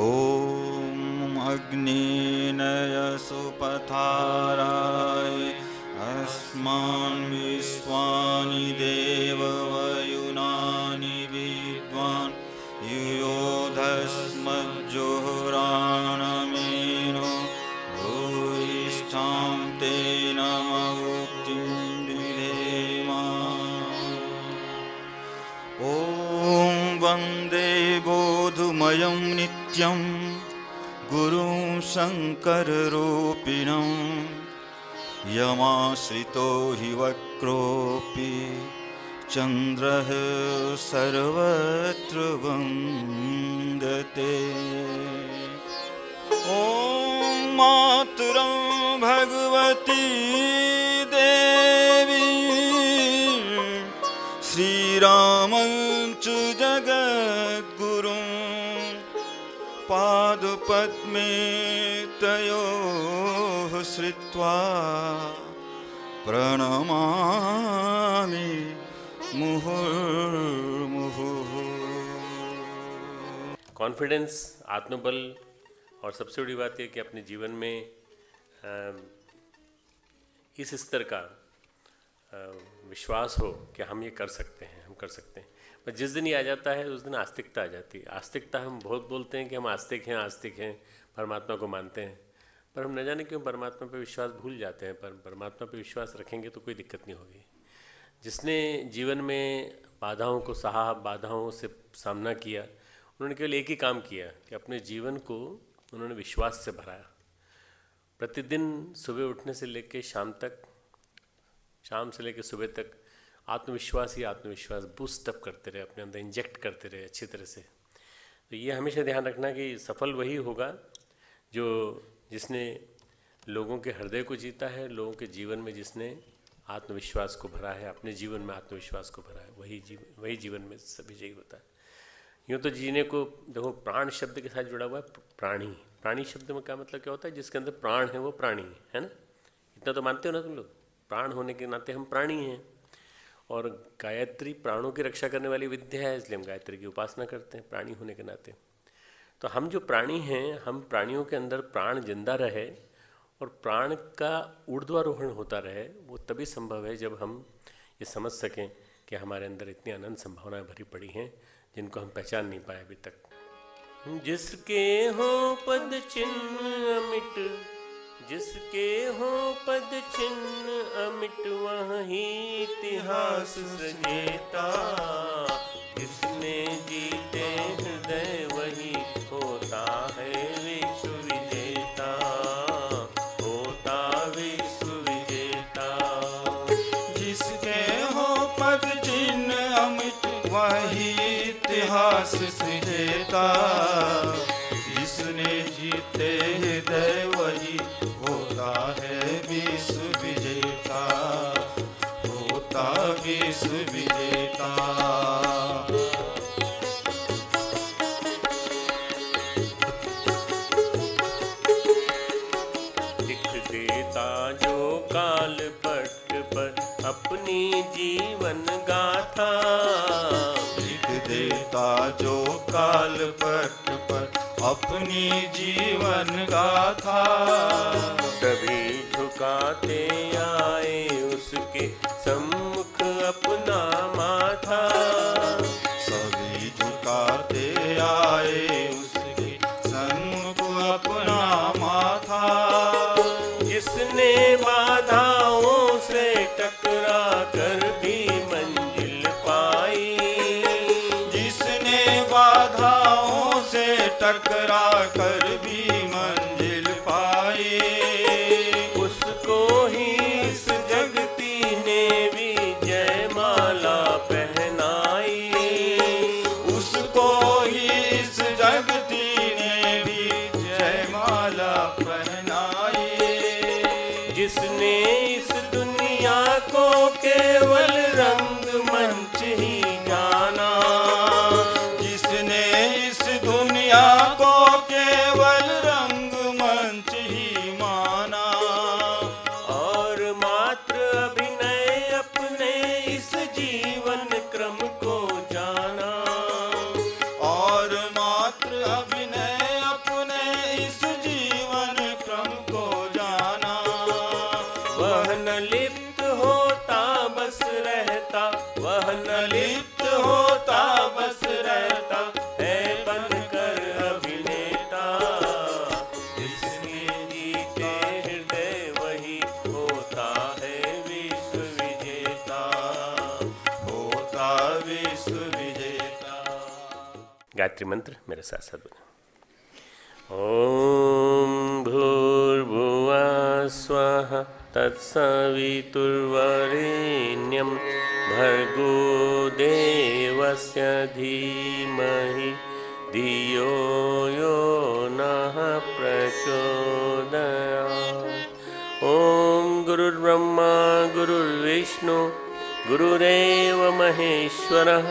ॐ अग्निनयसुपथाराय अस्मान् विश्वानि देववयुनानि विद्वान् युयोधस्मज्जुहुराणमेनो भूयिष्ठां तेन मुक्तिं ॐ वन्दे बोधुमयम् नित्यं गुरुं शङ्कररूपिणं यमाश्रितो हि वक्रोऽपि चन्द्रः सर्वत्र वन्दते ॐ मातुरं भगवती देवी श्रीराम पद्मे तयो श्रित्वा प्रणमामि मुहुर्मुहु कॉन्फिडेंस आत्मबल और सबसे बड़ी बात यह कि अपने जीवन में इस स्तर का विश्वास हो कि हम ये कर सकते हैं हम कर सकते हैं और जिस दिन ये आ जाता है उस दिन आस्तिकता आ जाती है आस्तिकता हम बहुत बोलते हैं कि हम आस्तिक हैं आस्तिक हैं परमात्मा को मानते हैं पर हम न जाने क्यों परमात्मा पर विश्वास भूल जाते हैं पर परमात्मा पर विश्वास रखेंगे तो कोई दिक्कत नहीं होगी जिसने जीवन में बाधाओं को सहा बाधाओं से सामना किया उन्होंने केवल एक ही काम किया कि अपने जीवन को उन्होंने विश्वास से भराया प्रतिदिन सुबह उठने से लेकर शाम तक शाम से लेकर सुबह तक आत्मविश्वास ही आत्मविश्वास बूस्टअप करते रहे अपने अंदर इंजेक्ट करते रहे अच्छी तरह से तो ये हमेशा ध्यान रखना कि सफल वही होगा जो जिसने लोगों के हृदय को जीता है लोगों के जीवन में जिसने आत्मविश्वास को भरा है अपने जीवन में आत्मविश्वास को भरा है वही जीवन वही जीवन में सभी जय होता है यूँ तो जीने को देखो प्राण शब्द के साथ जुड़ा हुआ है प्राणी प्राणी शब्द में क्या मतलब क्या होता है जिसके अंदर प्राण है वो प्राणी है ना इतना तो मानते हो ना तुम लोग प्राण होने के नाते हम प्राणी हैं और गायत्री प्राणों की रक्षा करने वाली विद्या है इसलिए हम गायत्री की उपासना करते हैं प्राणी होने के नाते तो हम जो प्राणी हैं हम प्राणियों के अंदर प्राण जिंदा रहे और प्राण का ऊर्ध्वारोहण होता रहे वो तभी संभव है जब हम ये समझ सकें कि हमारे अंदर इतनी अनंत संभावनाएं भरी पड़ी हैं जिनको हम पहचान नहीं पाए अभी तक जिसके हो पद चिन्ह मिट जिसके हो पद चिन्ह अमिट वही इतिहास सजेता जिसने जीते हृदय वही होता है विश्व विजेता होता विश्व विजेता जिसके हो पद चिन्ह अमिट वही इतिहास सजेता जिसने जीते हृदय इस विजेता लिख देता जो काल पट पर अपनी जीवन गाथा लिख देता जो काल पट पर अपनी जीवन गाथा सभी झुकाते आए उसके सम्मुख अपना माथा कर भी गायत्री मंत्र मेरे साथ साथ बने ओम भूर्भुवा स्व तत्सवितुर्वरेण्यम भर्गो देवस्य धीमहि धियो यो नः प्रचोदया ॐ गुरुर्ब्रह्मा गुरुर्विष्णु गुरुरेव महेश्वरः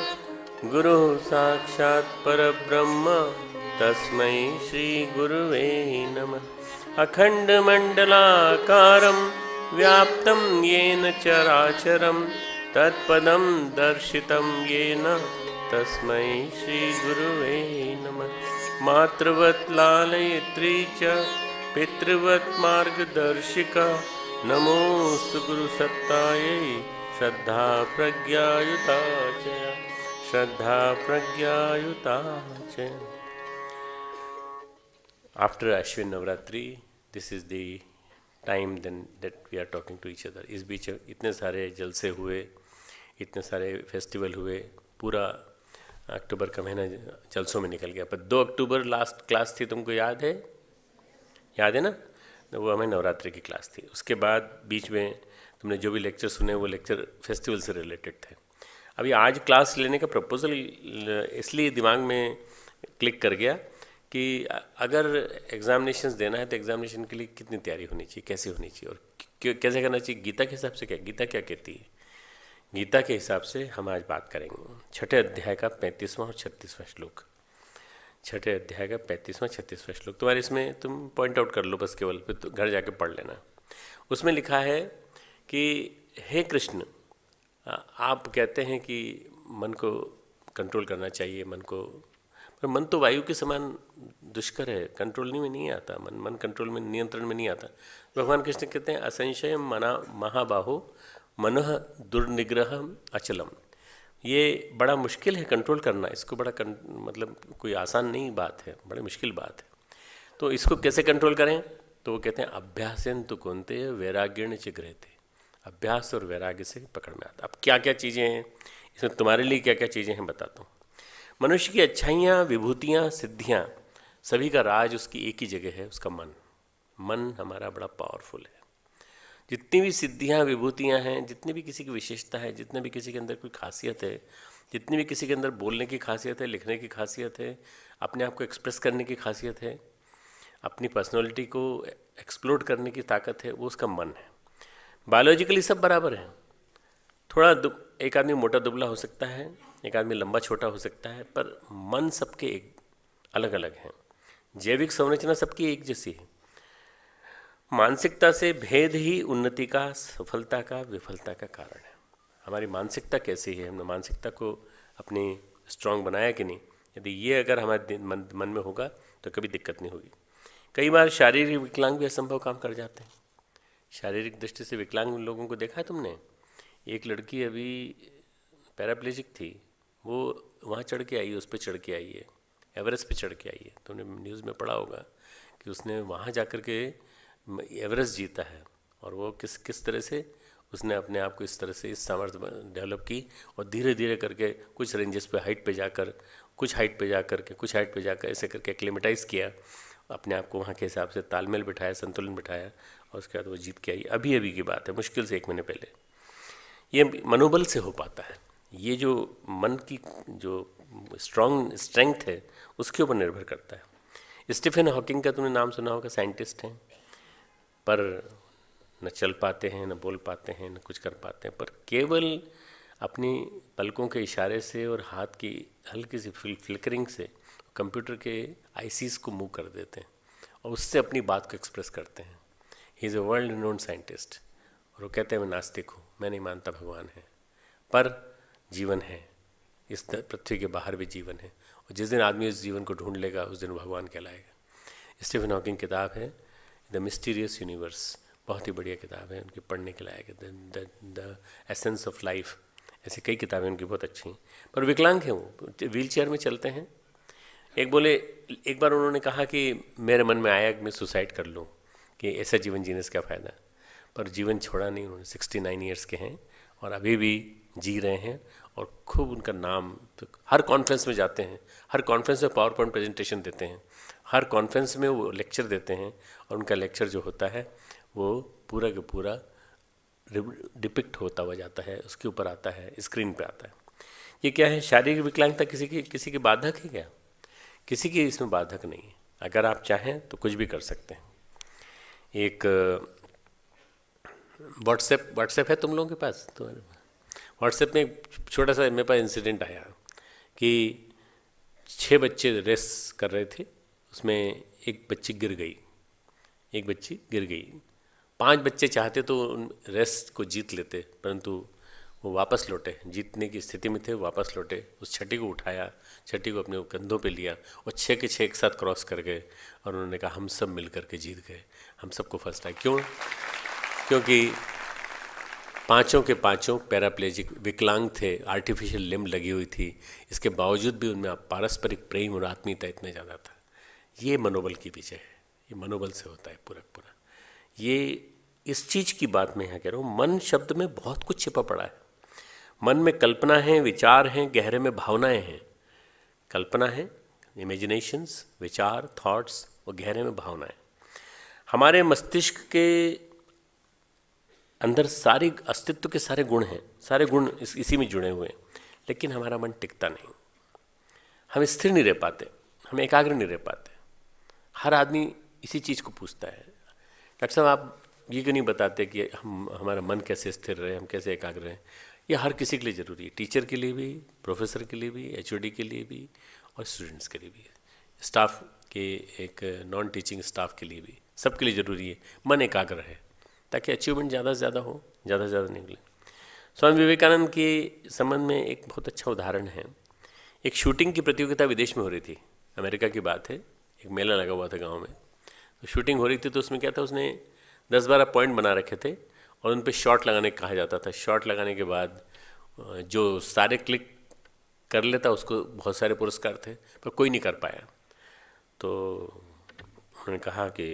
गुरु साक्षात् परब्रह्म तस्मै श्रीगुरुवे नमः अखण्डमण्डलाकारं व्याप्तं येन चराचरं तत्पदं दर्शितं येन तस्मै श्रीगुरुवे नमः मातृवत् लालयत्री च पितृवत् मार्गदर्शिका नमोऽस्तु गुरुसत्तायै श्रद्धा प्रज्ञायुता च श्रद्धा प्रज्ञायुता after Ashwin Navratri this is is time then that we are talking to to other इस बीच इतने सारे जलसे हुए इतने सारे फेस्टिवल हुए पूरा अक्टूबर का महीना जलसों में निकल गया पर दो अक्टूबर लास्ट क्लास थी तुमको याद है याद है ना तो वो हमें नवरात्रि की क्लास थी उसके बाद बीच में तुमने जो भी लेक्चर सुने वो लेक्चर फेस्टिवल से रिलेटेड थे अभी आज क्लास लेने का प्रपोज़ल इसलिए दिमाग में क्लिक कर गया कि अगर एग्जामिनेशन देना है तो एग्जामिनेशन के लिए कितनी तैयारी होनी चाहिए कैसे होनी चाहिए और कैसे करना चाहिए गीता के हिसाब से क्या गीता क्या कहती है गीता के हिसाब से हम आज बात करेंगे छठे अध्याय का पैंतीसवां और छत्तीसवां श्लोक छठे अध्याय का पैंतीसवां छत्तीसवां श्लोक तुम्हारे इसमें तुम पॉइंट आउट कर लो बस केवल फिर तो घर जाके पढ़ लेना उसमें लिखा है कि हे कृष्ण आप कहते हैं कि मन को कंट्रोल करना चाहिए मन को पर मन तो वायु के समान दुष्कर है कंट्रोल में नहीं आता मन मन कंट्रोल में नियंत्रण में नहीं आता भगवान कृष्ण कहते हैं असंशय मना महाबाहो मन दुर्निग्रह अचलम ये बड़ा मुश्किल है कंट्रोल करना इसको बड़ा कं, मतलब कोई आसान नहीं बात है बड़ी मुश्किल बात है तो इसको कैसे कंट्रोल करें तो वो कहते हैं अभ्यासन तो कौनते वैराग्यण चिग्रहते ग्रहते अभ्यास और वैराग्य से पकड़ में आता अब क्या क्या चीज़ें हैं इसमें तुम्हारे लिए क्या क्या चीज़ें हैं बताता हूँ मनुष्य की अच्छाइयाँ विभूतियाँ सिद्धियाँ सभी का राज उसकी एक ही जगह है उसका मन मन हमारा बड़ा पावरफुल है जितनी भी सिद्धियाँ विभूतियाँ हैं जितनी भी किसी की विशेषता है जितने भी किसी के अंदर कोई खासियत है जितनी भी किसी के अंदर बोलने की खासियत है लिखने की खासियत है अपने आप को एक्सप्रेस करने की खासियत है अपनी पर्सनैलिटी को एक्सप्लोर करने की ताकत है वो उसका मन है बायोलॉजिकली सब बराबर है थोड़ा एक आदमी मोटा दुबला हो सकता है एक आदमी लंबा छोटा हो सकता है पर मन सबके एक अलग अलग हैं जैविक संरचना सबकी एक जैसी है मानसिकता से भेद ही उन्नति का सफलता का विफलता का कारण है हमारी मानसिकता कैसी है हमने मानसिकता को अपनी स्ट्रांग बनाया कि नहीं यदि ये अगर हमारे मन, मन में होगा तो कभी दिक्कत नहीं होगी कई बार शारीरिक विकलांग भी असंभव काम कर जाते हैं शारीरिक दृष्टि से विकलांग लोगों को देखा है तुमने एक लड़की अभी पैराप्लेजिक थी वो वहाँ चढ़ के आई है उस पर चढ़ के आई है एवरेस्ट पे चढ़ के आई है तुमने न्यूज़ में पढ़ा होगा कि उसने वहाँ जा के एवरेस्ट जीता है और वो किस किस तरह से उसने अपने आप को इस तरह से इस सामर्थ्य डेवलप की और धीरे धीरे करके कुछ रेंजेस पे हाइट पे जाकर कुछ हाइट पे जा करके के कुछ हाइट पे जाकर ऐसे करके एक्लेमेटाइज किया अपने आप को वहाँ के हिसाब से तालमेल बिठाया संतुलन बिठाया और उसके बाद वो जीत के आई अभी अभी की बात है मुश्किल से एक महीने पहले ये मनोबल से हो पाता है ये जो मन की जो स्ट्रॉन्ग स्ट्रेंथ है उसके ऊपर निर्भर करता है स्टीफन हॉकिंग का तुमने नाम सुना होगा साइंटिस्ट हैं पर न चल पाते हैं न बोल पाते हैं न कुछ कर पाते हैं पर केवल अपनी पलकों के इशारे से और हाथ की हल्की सी फिल फ्लिकरिंग से कंप्यूटर के आईसीस को मूव कर देते हैं और उससे अपनी बात को एक्सप्रेस करते हैं he is a world known scientist और वो कहते हैं मैं नास्तिक हूँ मैं नहीं मानता भगवान है पर जीवन है इस पृथ्वी के बाहर भी जीवन है और जिस दिन आदमी उस जीवन को ढूंढ लेगा उस दिन भगवान कहलाएगा स्टीफन हॉकिंग किताब है द मिस्टीरियस यूनिवर्स बहुत ही बढ़िया किताब है उनके पढ़ने के लायक है द एसेंस ऑफ लाइफ ऐसी कई किताबें उनकी बहुत अच्छी हैं पर विकलांग हैं वो व्हील चेयर में चलते हैं एक बोले एक बार उन्होंने कहा कि मेरे मन में आया कि मैं सुसाइड कर लूँ कि ऐसा जीवन जीने से क्या फ़ायदा पर जीवन छोड़ा नहीं उन्होंने सिक्सटी नाइन ईयर्स के हैं और अभी भी जी रहे हैं और खूब उनका नाम तो हर कॉन्फ्रेंस में जाते हैं हर कॉन्फ्रेंस में पावर पॉइंट प्रेजेंटेशन देते हैं हर कॉन्फ्रेंस में वो लेक्चर देते हैं और उनका लेक्चर जो होता है वो पूरा का पूरा डिपिक्ट होता हुआ जाता है उसके ऊपर आता है स्क्रीन पर आता है ये क्या है शारीरिक विकलांगता किसी की किसी की बाधक है क्या किसी की इसमें बाधक नहीं है अगर आप चाहें तो कुछ भी कर सकते हैं एक व्हाट्सएप व्हाट्सएप है तुम लोगों के पास तुम्हारे पास व्हाट्सएप में छोटा सा मेरे पास इंसिडेंट आया कि छः बच्चे रेस कर रहे थे उसमें एक बच्ची गिर गई एक बच्ची गिर गई पांच बच्चे चाहते तो उन रेस को जीत लेते परंतु वो वापस लौटे जीतने की स्थिति में थे वापस लौटे उस छठी को उठाया छठी को अपने कंधों पे लिया और छः के छः एक साथ क्रॉस कर गए और उन्होंने कहा हम सब मिल करके जीत गए हम सबको फर्स्ट है क्यों क्योंकि पांचों के पांचों पैराप्लेजिक विकलांग थे आर्टिफिशियल लिम लगी हुई थी इसके बावजूद भी उनमें पारस्परिक प्रेम और आत्मीयता इतना ज़्यादा था ये मनोबल की विजय है ये मनोबल से होता है पूरा पूरा ये इस चीज़ की बात मैं यहाँ कह रहा हूँ मन शब्द में बहुत कुछ छिपा पड़ा है मन में कल्पना है विचार हैं गहरे में भावनाएं हैं कल्पना है इमेजिनेशंस विचार थॉट्स और गहरे में भावनाएं हमारे मस्तिष्क के अंदर सारे अस्तित्व के सारे गुण हैं सारे गुण इस, इसी में जुड़े हुए हैं लेकिन हमारा मन टिकता नहीं हम स्थिर नहीं रह पाते हम एकाग्र नहीं रह पाते हर आदमी इसी चीज़ को पूछता है डॉक्टर साहब आप ये क्यों नहीं बताते कि हम हमारा मन कैसे स्थिर रहे हम कैसे एकाग्र रहें ये हर किसी के लिए ज़रूरी है टीचर के लिए भी प्रोफेसर के लिए भी एच के लिए भी और स्टूडेंट्स के लिए भी स्टाफ के एक नॉन टीचिंग स्टाफ के लिए भी सबके लिए ज़रूरी है मन एकाग्र है ताकि अचीवमेंट ज़्यादा से ज़्यादा हो ज़्यादा से ज़्यादा निकले स्वामी विवेकानंद के संबंध में एक बहुत अच्छा उदाहरण है एक शूटिंग की प्रतियोगिता विदेश में हो रही थी अमेरिका की बात है एक मेला लगा हुआ था गाँव में तो शूटिंग हो रही थी तो उसमें क्या था उसने दस बारह पॉइंट बना रखे थे और उन पर शॉट लगाने कहा जाता था शॉट लगाने के बाद जो सारे क्लिक कर लेता उसको बहुत सारे पुरस्कार थे पर कोई नहीं कर पाया तो उन्होंने कहा कि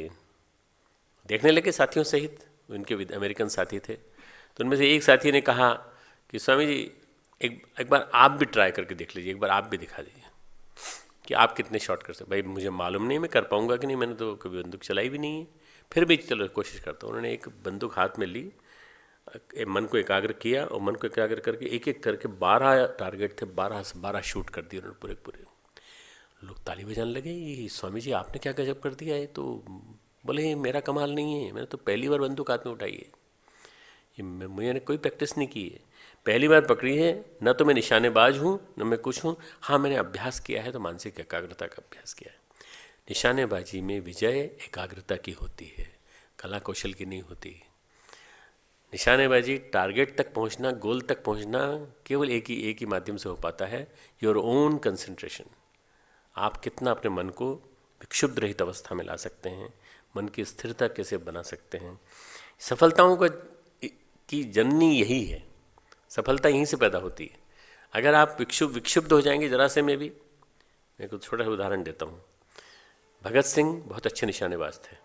देखने लगे साथियों सहित उनके अमेरिकन साथी थे तो उनमें से एक साथी ने कहा कि स्वामी जी एक एक बार आप भी ट्राई करके देख लीजिए एक बार आप भी दिखा दीजिए कि आप कितने शॉट कर सकते भाई मुझे मालूम नहीं मैं कर पाऊंगा कि नहीं मैंने तो कभी बंदूक चलाई भी नहीं है फिर भी चलो कोशिश करता हूँ उन्होंने एक बंदूक हाथ में ली मन को एकाग्र किया और मन को एकाग्र करके एक एक करके बारह टारगेट थे बारह से बारह शूट कर दिए उन्होंने पूरे पूरे लोग ताली बजाने लगे ये स्वामी जी आपने क्या गजब कर दिया है तो बोले ये मेरा कमाल नहीं है मैंने तो पहली बार बंदूक हाथ में उठाई है ये मैंने कोई प्रैक्टिस नहीं की है पहली बार पकड़ी है ना तो मैं निशानेबाज हूँ ना मैं कुछ हूँ हाँ मैंने अभ्यास किया है तो मानसिक एकाग्रता का अभ्यास किया है निशानेबाजी में विजय एकाग्रता की होती है कला कौशल की नहीं होती निशानेबाजी टारगेट तक पहुंचना गोल तक पहुंचना केवल एक ही एक ही माध्यम से हो पाता है योर ओन कंसंट्रेशन आप कितना अपने मन को विक्षुब्ध रहित अवस्था में ला सकते हैं मन की स्थिरता कैसे बना सकते हैं सफलताओं का की जननी यही है सफलता यहीं से पैदा होती है अगर आप विक्षुभ विक्षुब्ध हो जाएंगे जरा से में भी मैं कुछ छोटा सा उदाहरण देता हूँ भगत सिंह बहुत अच्छे निशानेबाज थे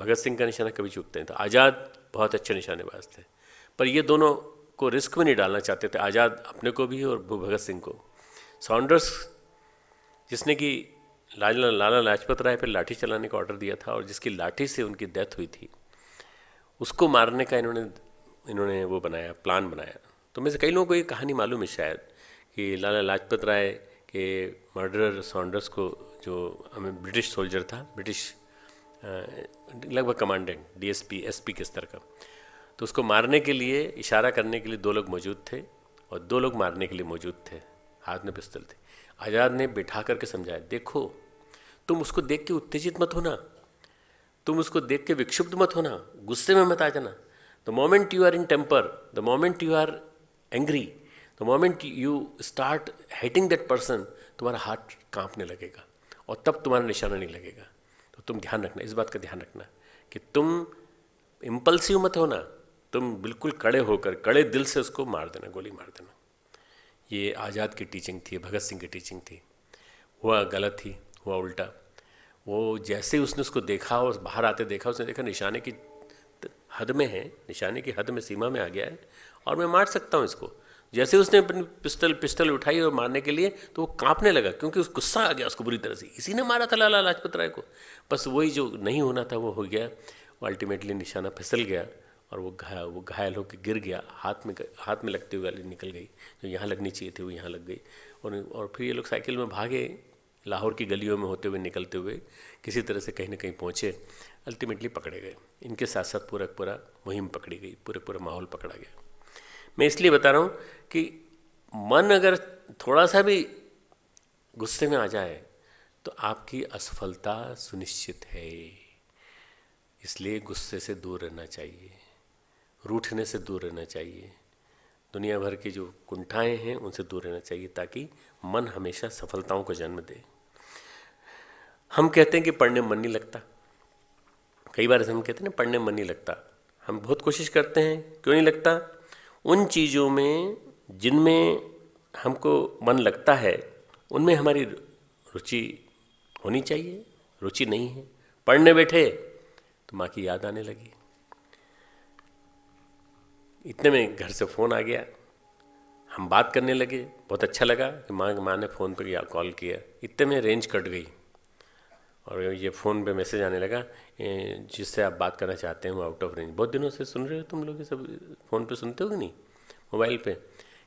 भगत सिंह का निशाना कभी चूकते हैं तो आज़ाद बहुत अच्छे निशानेबाज थे पर ये दोनों को रिस्क में नहीं डालना चाहते थे आज़ाद अपने को भी और भगत सिंह को सॉन्डर्स जिसने कि लाला लाला लाजपत राय पर लाठी चलाने का ऑर्डर दिया था और जिसकी लाठी से उनकी डेथ हुई थी उसको मारने का इन्होंने इन्होंने वो बनाया प्लान बनाया तो मैं से कई लोगों को ये कहानी मालूम है शायद कि लाला लाजपत राय के मर्डरर सॉन्डर्स को जो हमें ब्रिटिश सोल्जर था ब्रिटिश लगभग कमांडेंट डीएसपी एसपी के स्तर का तो उसको मारने के लिए इशारा करने के लिए दो लोग मौजूद थे और दो लोग मारने के लिए मौजूद थे हाथ में पिस्तल थे आज़ाद ने बिठा करके समझाया देखो तुम उसको देख के उत्तेजित मत होना तुम उसको देख के विक्षुब्ध मत होना गुस्से में मत आ जाना the moment you are in temper the moment you are angry the moment you start hating that person तुम्हारा हार्ट कांपने लगेगा और तब तुम्हारा निशाना नहीं लगेगा तो तुम ध्यान रखना इस बात का ध्यान रखना कि तुम इम्पल्सिव मत होना तुम बिल्कुल कड़े होकर कड़े दिल से उसको मार देना गोली मार देना ये आज़ाद की टीचिंग थी भगत सिंह की टीचिंग थी हुआ गलत थी हुआ उल्टा वो जैसे ही उसने उसको देखा और बाहर आते देखा उसने देखा निशाने की हद में है निशाने की हद में सीमा में आ गया है और मैं मार सकता हूँ इसको जैसे उसने अपनी पिस्टल पिस्टल उठाई और मारने के लिए तो वो कांपने लगा क्योंकि उस गुस्सा आ गया उसको बुरी तरह से इसी ने मारा था लाला लाजपत राय को बस वही जो नहीं होना था वो हो गया वो अल्टीमेटली निशाना फिसल गया और वो घायल वो घायल होकर गिर गया हाथ में हाथ में लगती हुई गाली निकल गई जो यहाँ लगनी चाहिए थी वो यहाँ लग गई और और फिर ये लोग साइकिल में भागे लाहौर की गलियों में होते हुए निकलते हुए किसी तरह से कहीं ना कहीं पहुँचे अल्टीमेटली पकड़े गए इनके साथ साथ पूरा पूरा मुहिम पकड़ी गई पूरा पूरा माहौल पकड़ा गया मैं इसलिए बता रहा हूँ कि मन अगर थोड़ा सा भी गुस्से में आ जाए तो आपकी असफलता सुनिश्चित है इसलिए गुस्से से दूर रहना चाहिए रूठने से दूर रहना चाहिए दुनिया भर की जो कुंठाएं हैं उनसे दूर रहना चाहिए ताकि मन हमेशा सफलताओं को जन्म दे हम कहते हैं कि पढ़ने मन नहीं लगता कई बार हम कहते हैं पढ़ने मन नहीं लगता हम बहुत कोशिश करते हैं क्यों नहीं लगता उन चीज़ों में जिनमें हमको मन लगता है उनमें हमारी रुचि होनी चाहिए रुचि नहीं है पढ़ने बैठे तो माँ की याद आने लगी इतने में घर से फ़ोन आ गया हम बात करने लगे बहुत अच्छा लगा कि माँ माँ ने फ़ोन पर किया कॉल किया इतने में रेंज कट गई और ये फ़ोन पे मैसेज आने लगा जिससे आप बात करना चाहते हैं वो आउट ऑफ रेंज बहुत दिनों से सुन रहे हो तुम लोग ये सब फ़ोन पे सुनते हो कि नहीं मोबाइल पे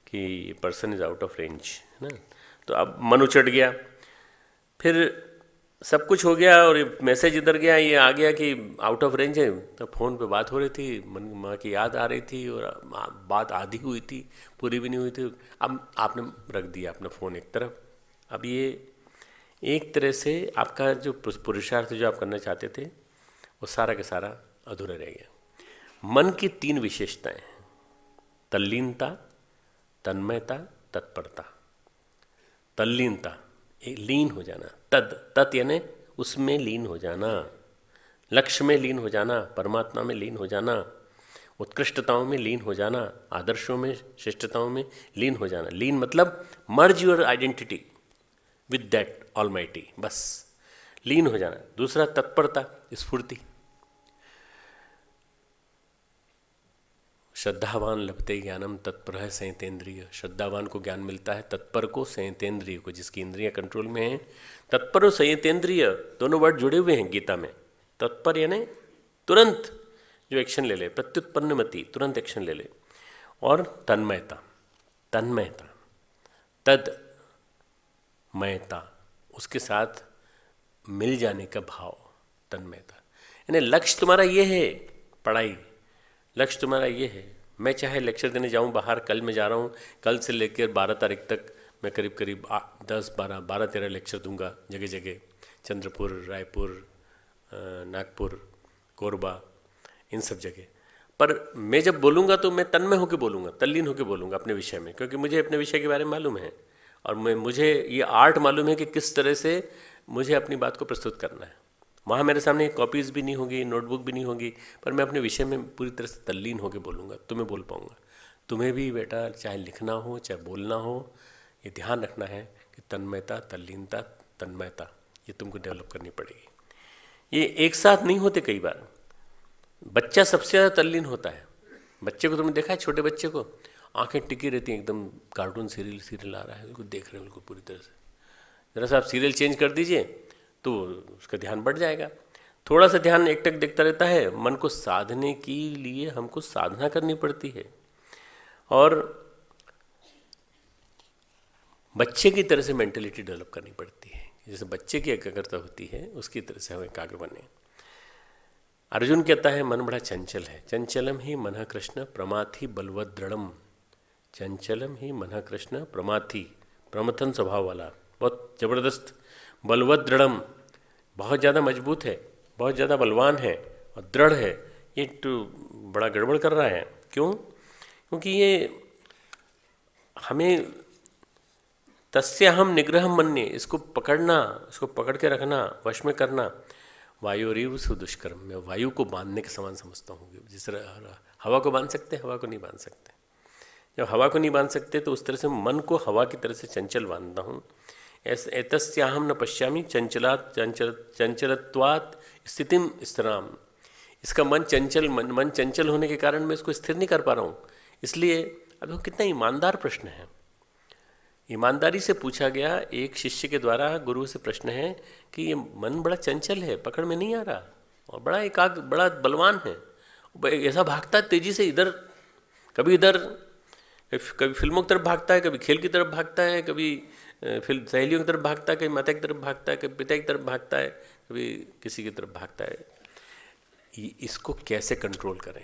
कि person is out of range है ना तो अब मन उचट गया फिर सब कुछ हो गया और मैसेज इधर गया ये आ गया कि आउट ऑफ रेंज है तो फ़ोन पे बात हो रही थी मन माँ की याद आ रही थी और बात आधी हुई थी पूरी भी नहीं हुई थी अब आपने रख दिया अपना फ़ोन एक तरफ अब ये एक तरह से आपका जो पुरुषार्थ जो आप करना चाहते थे वो सारा का सारा अधूरा रह गया मन की तीन विशेषताएं हैं तल्लीनता तन्मयता तत्परता तल्लीनता लीन हो जाना तद तत् यानी उसमें लीन हो जाना लक्ष्य में लीन हो जाना परमात्मा में लीन हो जाना उत्कृष्टताओं में लीन हो जाना आदर्शों में श्रेष्ठताओं में लीन हो जाना लीन मतलब merge your identity with that all बस लीन हो जाना दूसरा तत्परता स्फूर्ति श्रद्धावान लभते ज्ञानम तत्पर है संयतेंद्रिय श्रद्धावान को ज्ञान मिलता है तत्पर को संयतेंद्रिय को जिसकी इंद्रियां कंट्रोल में है तत्पर और संयतेंद्रिय दोनों वर्ड जुड़े हुए हैं गीता में तत्पर यानी तुरंत जो एक्शन ले ले प्रत्युत्पन्न मति तुरंत एक्शन ले ले और तन्मयता तन्मयता तद मयता उसके साथ मिल जाने का भाव तन्मयता यानी लक्ष्य तुम्हारा ये है पढ़ाई लक्ष्य तुम्हारा ये है मैं चाहे लेक्चर देने जाऊँ बाहर कल मैं जा रहा हूँ कल से लेकर बारह तारीख तक मैं करीब करीब दस बारह बारह तेरह लेक्चर दूंगा जगह जगह चंद्रपुर रायपुर नागपुर कोरबा इन सब जगह पर मैं जब बोलूँगा तो मैं तन्मय होकर बोलूँगा तल्लीन होकर बोलूँगा अपने विषय में क्योंकि मुझे अपने विषय के बारे में मालूम है और मैं मुझे ये आर्ट मालूम है कि किस तरह से मुझे अपनी बात को प्रस्तुत करना है वहाँ मेरे सामने कॉपीज़ भी नहीं होगी नोटबुक भी नहीं होगी पर मैं अपने विषय में पूरी तरह से तल्लीन होकर बोलूँगा तुम्हें बोल पाऊँगा तुम्हें भी बेटा चाहे लिखना हो चाहे बोलना हो ये ध्यान रखना है कि तन्मयता तल्लीनता तन्मयता ये तुमको डेवलप करनी पड़ेगी ये एक साथ नहीं होते कई बार बच्चा सबसे ज़्यादा तल्लीन होता है बच्चे को तुमने देखा है छोटे बच्चे को आंखें टिकी रहती हैं एकदम कार्टून सीरियल सीरियल आ रहा है बिल्कुल देख रहे हैं बिल्कुल पूरी तरह से ज़रा सा आप सीरियल चेंज कर दीजिए तो उसका ध्यान बढ़ जाएगा थोड़ा सा ध्यान एकटक देखता रहता है मन को साधने के लिए हमको साधना करनी पड़ती है और बच्चे की तरह से मेंटेलिटी डेवलप करनी पड़ती है जैसे बच्चे की एकाग्रता होती है उसकी तरह से हम एकाग्र बने अर्जुन कहता है मन बड़ा चंचल है चंचलम ही मन कृष्ण प्रमाथि बलवद्रणम चंचलम ही मन कृष्ण प्रमाथि प्रमथन स्वभाव वाला बहुत जबरदस्त बलवत दृढ़म बहुत ज़्यादा मजबूत है बहुत ज़्यादा बलवान है और दृढ़ है ये तो बड़ा गड़बड़ कर रहा है क्यों क्योंकि ये हमें तस्य हम निग्रह मनने इसको पकड़ना इसको पकड़ के रखना वश में करना वायुरीव सुदुष्कर्म मैं वायु को बांधने के समान समझता हूँ जिस तरह हवा को बांध सकते हैं हवा को नहीं बांध सकते जब हवा को नहीं बांध सकते तो उस तरह से मन को हवा की तरह से चंचल बांधता हूँ एतस्याहम न पश्यामी चंचला चंचल चंचलत्वात स्थितिम स्थिराम इसका मन चंचल मन मन चंचल होने के कारण मैं इसको स्थिर नहीं कर पा रहा हूँ इसलिए अब देखो कितना ईमानदार प्रश्न है ईमानदारी से पूछा गया एक शिष्य के द्वारा गुरु से प्रश्न है कि ये मन बड़ा चंचल है पकड़ में नहीं आ रहा और बड़ा एकाग बड़ा बलवान है ऐसा भागता है तेजी से इधर कभी इधर कभी फिल्मों की तरफ भागता है कभी खेल की तरफ भागता है कभी फिर सहेलियों की तरफ भागता है कभी माता की तरफ भागता है कभी पिता की तरफ भागता है कभी किसी की तरफ भागता है इसको कैसे कंट्रोल करें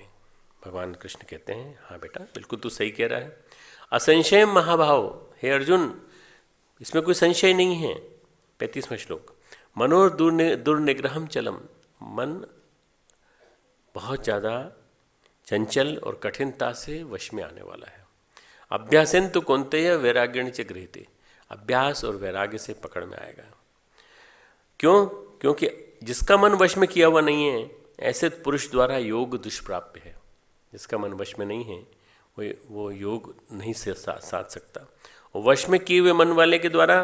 भगवान कृष्ण कहते हैं हाँ बेटा बिल्कुल तू सही कह रहा है असंशय महाभाव हे अर्जुन इसमें कोई संशय नहीं है पैंतीसवें श्लोक मनोर दुर्निग्रहम चलम मन बहुत ज़्यादा चंचल और कठिनता से वश में आने वाला है अभ्यासेन तो कौनते वैराग्य गृहते अभ्यास और वैराग्य से पकड़ में आएगा क्यों क्योंकि जिसका मन वश में किया हुआ नहीं है ऐसे पुरुष द्वारा योग दुष्प्राप्य है जिसका मन वश में नहीं है वो वो योग नहीं से साध सकता और वश में किए हुए मन वाले के द्वारा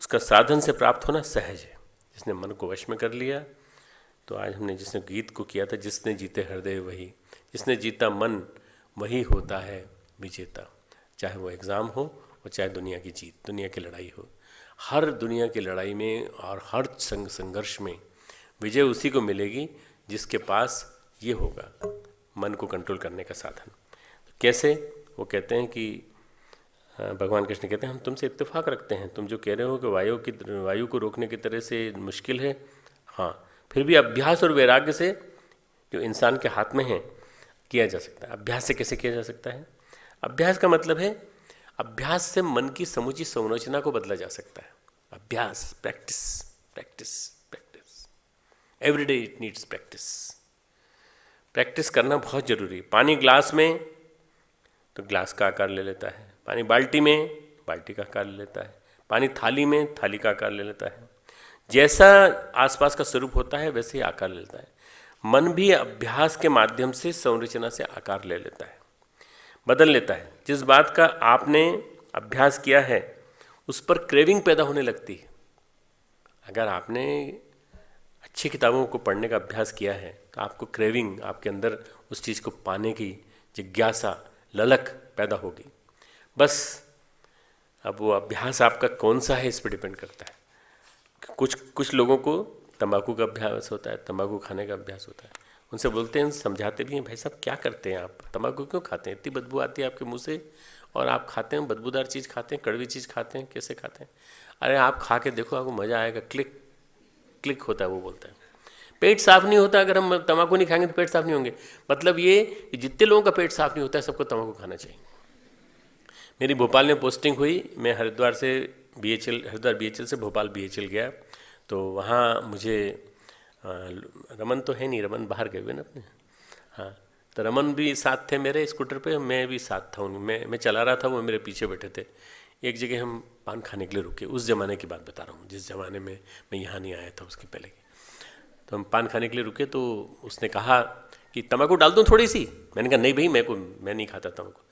उसका साधन से प्राप्त होना सहज है जिसने मन को वश में कर लिया तो आज हमने जिसने गीत को किया था जिसने जीते हृदय वही जिसने जीता मन वही होता है विजेता चाहे वो एग्ज़ाम हो वो चाहे दुनिया की जीत दुनिया की लड़ाई हो हर दुनिया की लड़ाई में और हर संग संघर्ष में विजय उसी को मिलेगी जिसके पास ये होगा मन को कंट्रोल करने का साधन तो कैसे वो कहते हैं कि भगवान कृष्ण कहते हैं हम तुमसे इत्तेफाक रखते हैं तुम जो कह रहे हो कि वायु की वायु को रोकने की तरह से मुश्किल है हाँ फिर भी अभ्यास और वैराग्य से जो इंसान के हाथ में है किया जा सकता है अभ्यास से कैसे किया जा सकता है अभ्यास का मतलब है अभ्यास से मन की समुची संरचना को बदला जा सकता है अभ्यास practice practice practice everyday it needs practice practice करना बहुत जरूरी है पानी ग्लास में तो ग्लास का आकार ले लेता है पानी बाल्टी में बाल्टी का आकार ले लेता है पानी थाली में थाली का आकार ले लेता है जैसा आसपास का स्वरूप होता है वैसे ही आकार ले लेता है मन भी अभ्यास के माध्यम से संरचना से आकार ले लेता है बदल लेता है जिस बात का आपने अभ्यास किया है उस पर क्रेविंग पैदा होने लगती है अगर आपने अच्छी किताबों को पढ़ने का अभ्यास किया है तो आपको क्रेविंग आपके अंदर उस चीज़ को पाने की जिज्ञासा ललक पैदा होगी बस अब वो अभ्यास आपका कौन सा है इस पर डिपेंड करता है कुछ कुछ लोगों को तंबाकू का अभ्यास होता है तंबाकू खाने का अभ्यास होता है उनसे बोलते हैं समझाते भी हैं भाई साहब क्या करते हैं आप तम्बाकू क्यों खाते हैं इतनी बदबू आती है आपके मुंह से और आप खाते हैं बदबूदार चीज़ खाते हैं कड़वी चीज़ खाते हैं कैसे खाते हैं अरे आप खा के देखो आपको मज़ा आएगा क्लिक क्लिक होता है वो बोलता है पेट साफ नहीं होता अगर हम तम्बाकू नहीं खाएंगे तो पेट साफ नहीं होंगे मतलब ये जितने लोगों का पेट साफ नहीं होता है सबको तम्बाकू खाना चाहिए मेरी भोपाल में पोस्टिंग हुई मैं हरिद्वार से बी हरिद्वार बी से भोपाल बी गया तो वहाँ मुझे हाँ रमन तो है नहीं रमन बाहर गए हुए ना अपने हाँ तो रमन भी साथ थे मेरे स्कूटर पे मैं भी साथ था उनमें मैं मैं चला रहा था वो मेरे पीछे बैठे थे एक जगह हम पान खाने के लिए रुके उस ज़माने की बात बता रहा हूँ जिस ज़माने में मैं यहाँ नहीं आया था उसके पहले तो हम पान खाने के लिए रुके तो उसने कहा कि तम्बाकू डाल दूँ थोड़ी सी मैंने कहा नहीं भाई मैं को मैं नहीं खाता तम्बाकू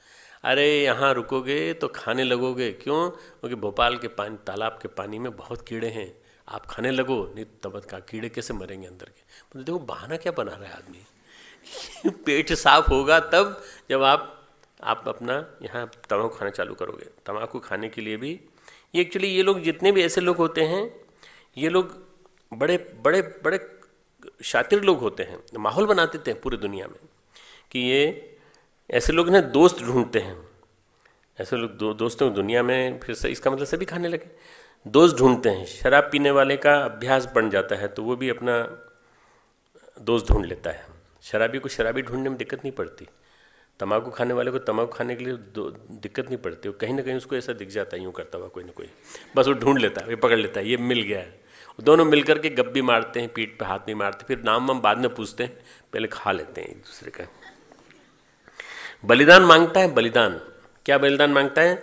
अरे यहाँ रुकोगे तो खाने लगोगे क्यों क्योंकि भोपाल के पानी तालाब के पानी में बहुत कीड़े हैं आप खाने लगो नहीं तो तबत का कीड़े कैसे मरेंगे अंदर के मतलब देखो बहाना क्या बना रहा है आदमी पेट साफ होगा तब जब आप आप अपना यहाँ तम्बाकू खाना चालू करोगे तम्बाकू खाने के लिए भी ये एक्चुअली ये लोग जितने भी ऐसे लोग होते हैं ये लोग बड़े बड़े बड़े शातिर लोग होते हैं माहौल बना देते हैं पूरी दुनिया में कि ये ऐसे लोग ना दोस्त ढूंढते हैं ऐसे लोग दो, दोस्तों दुनिया में फिर से इसका मतलब सभी खाने लगे दोष ढूंढते हैं शराब पीने वाले का अभ्यास बन जाता है तो वो भी अपना दोष ढूंढ लेता है शराबी को शराबी ढूंढने में दिक्कत नहीं पड़ती तम्बाकू खाने वाले को तम्बाकू खाने के लिए दिक्कत नहीं पड़ती वो कहीं ना कहीं उसको ऐसा दिख जाता है यूँ करता हुआ कोई ना कोई बस वो ढूंढ लेता है ये पकड़ लेता है ये मिल गया है दोनों मिल करके गप भी मारते हैं पीठ पे हाथ भी मारते फिर नाम वाम बाद में पूछते हैं पहले खा लेते हैं एक दूसरे का बलिदान मांगता है बलिदान क्या बलिदान मांगता है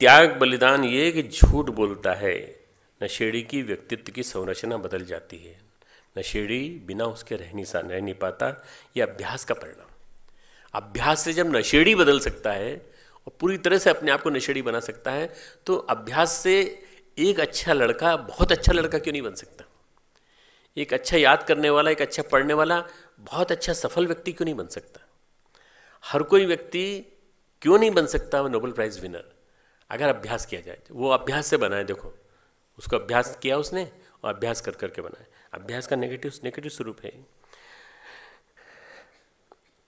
त्याग बलिदान ये कि झूठ बोलता है नशेड़ी की व्यक्तित्व की संरचना बदल जाती है नशेड़ी बिना उसके रह नहीं सा रह नहीं पाता ये अभ्यास का परिणाम अभ्यास से जब नशेड़ी बदल सकता है और पूरी तरह से अपने आप को नशेड़ी बना सकता है तो अभ्यास से एक अच्छा लड़का बहुत अच्छा लड़का क्यों नहीं बन सकता एक अच्छा याद करने वाला एक अच्छा पढ़ने वाला बहुत अच्छा सफल व्यक्ति क्यों नहीं बन सकता हर कोई व्यक्ति क्यों नहीं बन सकता नोबेल प्राइज़ विनर अगर अभ्यास किया जाए वो अभ्यास से बनाए देखो उसको अभ्यास किया उसने और अभ्यास कर करके बनाए अभ्यास का नेगेटिव नेगेटिव स्वरूप है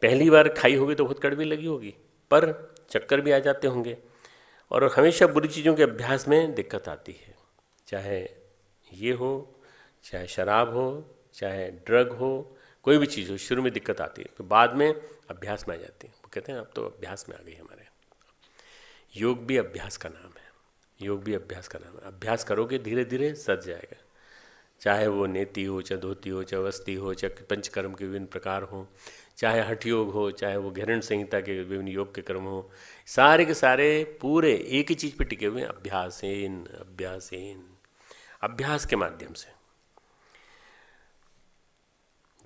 पहली बार खाई होगी तो बहुत कड़वी लगी होगी पर चक्कर भी आ जाते होंगे और हमेशा बुरी चीज़ों के अभ्यास में दिक्कत आती है चाहे ये हो चाहे शराब हो चाहे ड्रग हो कोई भी चीज़ हो शुरू में दिक्कत आती है तो बाद में अभ्यास में आ जाती है वो कहते हैं अब तो अभ्यास में आ गई हमारे योग भी अभ्यास का नाम है योग भी अभ्यास का नाम है अभ्यास करोगे धीरे धीरे सज जाएगा चाहे वो नेति हो चाहे धोती हो चाहे वस्ती हो चाहे पंचकर्म के विभिन्न प्रकार हो चाहे हठ योग हो चाहे वो घृण संहिता के विभिन्न योग के क्रम हो सारे के सारे पूरे एक ही चीज़ पर टिके हुए अभ्यासेन अभ्यासेन अभ्यास के माध्यम से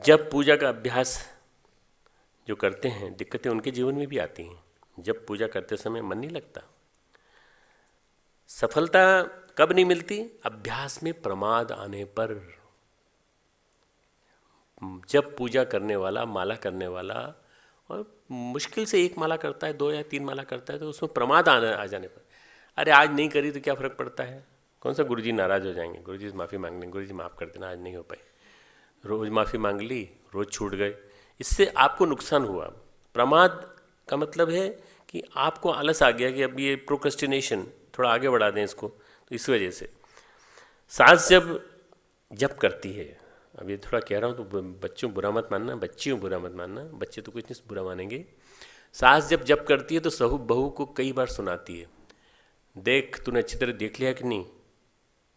जब पूजा का अभ्यास जो करते हैं दिक्कतें उनके जीवन में भी आती हैं जब पूजा करते समय मन नहीं लगता सफलता कब नहीं मिलती अभ्यास में प्रमाद आने पर जब पूजा करने वाला माला करने वाला और मुश्किल से एक माला करता है दो या तीन माला करता है तो उसमें प्रमाद आने आ जाने पर अरे आज नहीं करी तो क्या फ़र्क पड़ता है कौन सा गुरुजी नाराज़ हो जाएंगे गुरुजी से माफ़ी मांग गुरु जी माफ़ कर देना आज नहीं हो पाई रोज़ माफ़ी मांग ली रोज़ छूट गए इससे आपको नुकसान हुआ प्रमाद का मतलब है कि आपको आलस आ गया कि अब ये प्रोक्रेस्टिनेशन थोड़ा आगे बढ़ा दें इसको तो इस वजह से सांस जब जप करती है अब ये थोड़ा कह रहा हूँ तो बच्चों बुरा मत मानना बच्चियों बुरा मत मानना बच्चे तो कुछ नहीं बुरा मानेंगे सास जब जप करती है तो सहू बहू को कई बार सुनाती है देख तूने अच्छी तरह देख लिया कि नहीं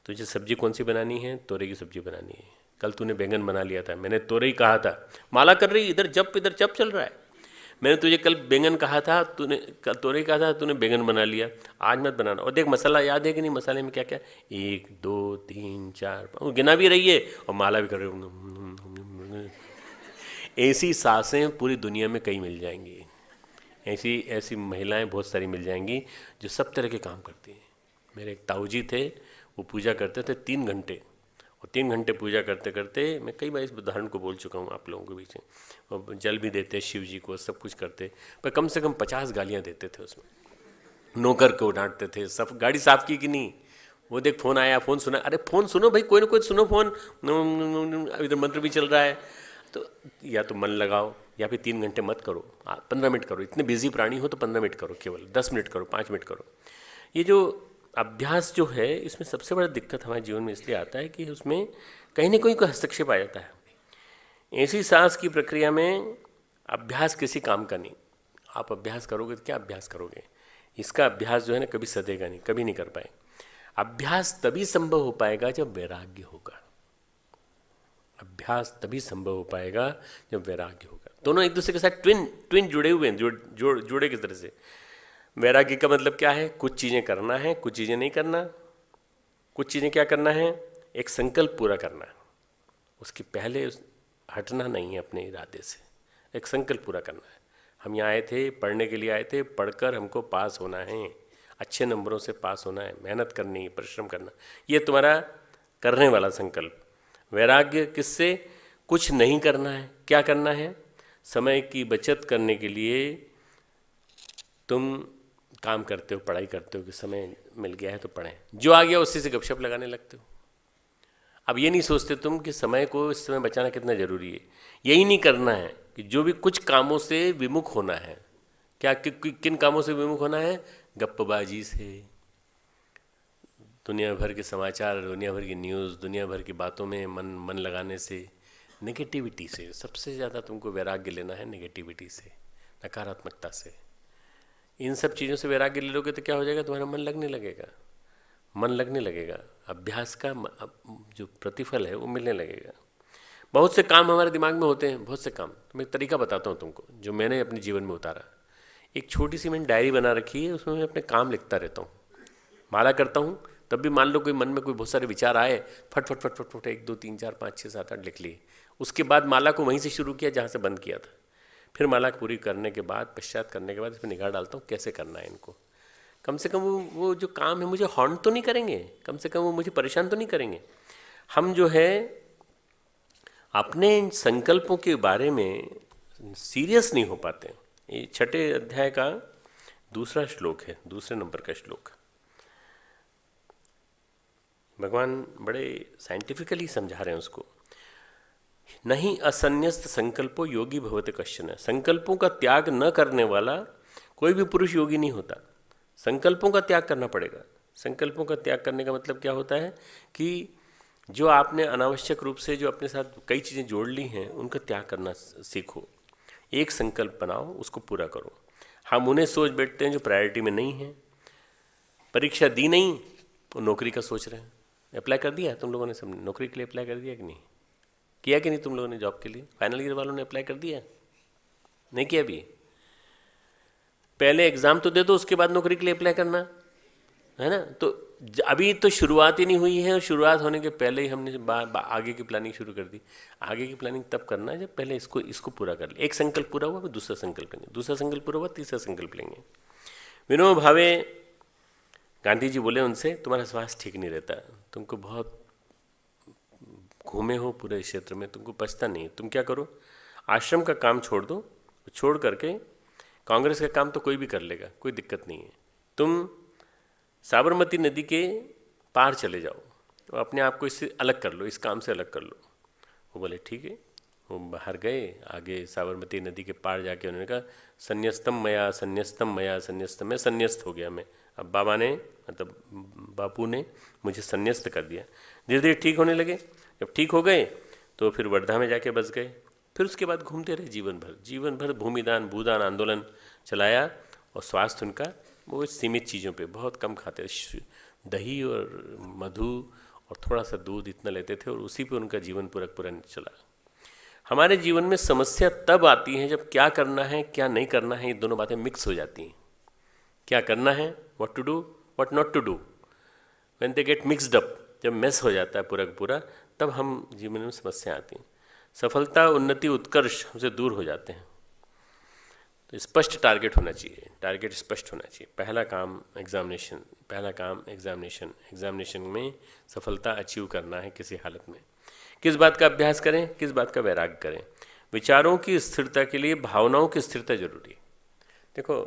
तुझे सब्जी कौन सी बनानी है तोरे की सब्जी बनानी है कल तूने बैंगन बना लिया था मैंने तोरे ही कहा था माला कर रही इधर जप इधर जप चल रहा है मैंने तुझे कल बैंगन कहा था तूने तोरे कहा था तूने बैंगन बना लिया आज मत बनाना और देख मसाला याद है कि नहीं मसाले में क्या क्या एक दो तीन चार गिना भी रही है और माला भी कर रही ऐसी सासें पूरी दुनिया में कई मिल जाएंगी ऐसी ऐसी महिलाएं बहुत सारी मिल जाएंगी जो सब तरह के काम करती हैं मेरे एक ताऊ जी थे वो पूजा करते थे तीन घंटे और तीन घंटे पूजा करते करते मैं कई बार इस उदाहरण को बोल चुका हूँ आप लोगों के बीच में और जल भी देते शिव जी को सब कुछ करते पर कम से कम पचास गालियाँ देते थे उसमें नौकर को डांटते थे सब गाड़ी साफ की कि नहीं वो देख फोन आया फोन सुना अरे फोन सुनो भाई कोई ना कोई सुनो फोन इधर मंत्र भी चल रहा है तो या तो मन लगाओ या फिर तीन घंटे मत करो पंद्रह मिनट करो इतने बिजी प्राणी हो तो पंद्रह मिनट करो केवल दस मिनट करो पाँच मिनट करो ये जो अभ्यास जो है इसमें सबसे बड़ा दिक्कत हमारे जीवन में इसलिए आता है कि उसमें कहीं ना कहीं कोई हस्तक्षेप आ जाता है ऐसी सांस की प्रक्रिया में अभ्यास किसी काम का नहीं आप अभ्यास करोगे तो क्या अभ्यास करोगे इसका अभ्यास जो है ना कभी सदेगा नहीं कभी नहीं कर पाए अभ्यास तभी संभव हो पाएगा जब वैराग्य होगा अभ्यास तभी संभव हो पाएगा जब वैराग्य होगा दोनों एक दूसरे के साथ ट्विन ट्विन जुड़े हुए हैं जुड़ जुड़े किस तरह से वैराग्य का मतलब क्या है कुछ चीज़ें करना है कुछ चीज़ें नहीं करना कुछ चीज़ें क्या करना है एक संकल्प पूरा करना है उसके पहले उस हटना नहीं है अपने इरादे से एक संकल्प पूरा करना है हम यहाँ आए थे पढ़ने के लिए आए थे पढ़कर हमको पास होना है अच्छे नंबरों से पास होना है मेहनत करनी है परिश्रम करना ये तुम्हारा करने वाला संकल्प वैराग्य किससे कुछ नहीं करना है क्या करना है समय की बचत करने के लिए तुम काम करते हो पढ़ाई करते हो कि समय मिल गया है तो पढ़ें जो आ गया उसी से गपशप लगाने लगते हो अब ये नहीं सोचते तुम कि समय को इस समय बचाना कितना ज़रूरी है यही नहीं करना है कि जो भी कुछ कामों से विमुख होना है क्या कि, कि, किन कामों से विमुख होना है गप्पबाजी से दुनिया भर के समाचार दुनिया भर की न्यूज़ दुनिया भर की बातों में मन मन लगाने से नेगेटिविटी से सबसे ज़्यादा तुमको वैराग्य लेना है नेगेटिविटी से नकारात्मकता से इन सब चीज़ों से वैराग्य ले लोगे तो क्या हो जाएगा तुम्हारा मन लगने लगेगा मन लगने लगेगा अभ्यास का जो प्रतिफल है वो मिलने लगेगा बहुत से काम हमारे दिमाग में होते हैं बहुत से काम तो मैं एक तरीका बताता हूँ तुमको जो मैंने अपने जीवन में उतारा एक छोटी सी मैंने डायरी बना रखी है उसमें मैं अपने काम लिखता रहता हूँ माला करता हूँ तब भी मान लो कोई मन में कोई बहुत सारे विचार आए फट फट फट फट फट एक दो तीन चार पाँच छः सात आठ लिख लिए उसके बाद माला को वहीं से शुरू किया जहाँ से बंद किया था फिर माला पूरी करने के बाद पश्चात करने के बाद इसमें निगाह डालता हूँ कैसे करना है इनको कम से कम वो वो जो काम है मुझे हॉर्न तो नहीं करेंगे कम से कम वो मुझे परेशान तो नहीं करेंगे हम जो है अपने इन संकल्पों के बारे में सीरियस नहीं हो पाते ये छठे अध्याय का दूसरा श्लोक है दूसरे नंबर का श्लोक भगवान बड़े साइंटिफिकली समझा रहे हैं उसको नहीं असन्यस्त संकल्पो योगी भवत कश्चन संकल्पों का त्याग न करने वाला कोई भी पुरुष योगी नहीं होता संकल्पों का त्याग करना पड़ेगा संकल्पों का त्याग करने का मतलब क्या होता है कि जो आपने अनावश्यक रूप से जो अपने साथ कई चीज़ें जोड़ ली हैं उनका त्याग करना सीखो एक संकल्प बनाओ उसको पूरा करो हम उन्हें सोच बैठते हैं जो प्रायोरिटी में नहीं है परीक्षा दी नहीं तो नौकरी का सोच रहे हैं अप्लाई कर दिया तुम लोगों ने सब नौकरी के लिए अप्लाई कर दिया कि नहीं किया कि नहीं तुम लोगों ने जॉब के लिए फाइनल ईयर वालों ने अप्लाई कर दिया नहीं किया अभी पहले एग्ज़ाम तो दे दो उसके बाद नौकरी के लिए अप्लाई करना है ना तो अभी तो शुरुआत ही नहीं हुई है और शुरुआत होने के पहले ही हमने बा, बा, आगे की प्लानिंग शुरू कर दी आगे की प्लानिंग तब करना है जब पहले इसको इसको पूरा कर ले एक संकल्प पूरा हुआ दूसरा संकल्प लेंगे दूसरा संकल्प पूरा हुआ तीसरा संकल्प लेंगे विनोद भावे गांधी जी बोले उनसे तुम्हारा स्वास्थ्य ठीक नहीं रहता तुमको बहुत घूमे हो पूरे क्षेत्र में तुमको पछता नहीं तुम क्या करो आश्रम का काम छोड़ दो छोड़ करके कांग्रेस का काम तो कोई भी कर लेगा कोई दिक्कत नहीं है तुम साबरमती नदी के पार चले जाओ और अपने आप को इससे अलग कर लो इस काम से अलग कर लो वो बोले ठीक है वो बाहर गए आगे साबरमती नदी के पार जाके उन्होंने कहा संन्यास्तम मया संन्यास्तम मया संन्यास्तम मैं संन्यास्त हो गया मैं अब बाबा ने मतलब बापू ने मुझे संन्यास्त कर दिया धीरे धीरे ठीक होने लगे जब ठीक हो गए तो फिर वर्धा में जाके बस गए फिर उसके बाद घूमते रहे जीवन भर जीवन भर भूमिदान भूदान आंदोलन चलाया और स्वास्थ्य उनका वो सीमित चीज़ों पे बहुत कम खाते दही और मधु और थोड़ा सा दूध इतना लेते थे और उसी पे उनका जीवन पूरा पूरा चला हमारे जीवन में समस्या तब आती है जब क्या करना है क्या नहीं करना है ये दोनों बातें मिक्स हो जाती हैं क्या करना है what to do what not to do when they get mixed up जब मेस हो जाता है पूरा पूरा तब हम जीवन में समस्या आती हैं सफलता उन्नति उत्कर्ष हमसे दूर हो जाते हैं तो स्पष्ट टारगेट होना चाहिए टारगेट स्पष्ट होना चाहिए पहला काम एग्जामिनेशन पहला काम एग्जामिनेशन एग्जामिनेशन में सफलता अचीव करना है किसी हालत में किस बात का अभ्यास करें किस बात का वैराग करें विचारों की स्थिरता के लिए भावनाओं की स्थिरता जरूरी है देखो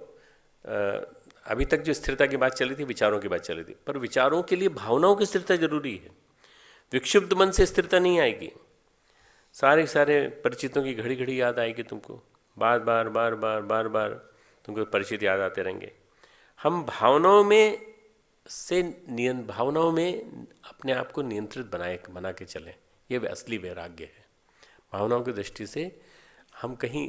अभी तक जो स्थिरता की बात चली थी विचारों की बात चली थी पर विचारों के लिए भावनाओं की स्थिरता जरूरी है विक्षुब्ध मन से स्थिरता नहीं आएगी सारे सारे परिचितों की घड़ी घड़ी याद आएगी तुमको बार बार बार बार बार बार तुमको परिचित याद आते रहेंगे हम भावनाओं में से नियं भावनाओं में अपने आप को नियंत्रित बनाए बना के चलें ये असली वैराग्य है भावनाओं की दृष्टि से हम कहीं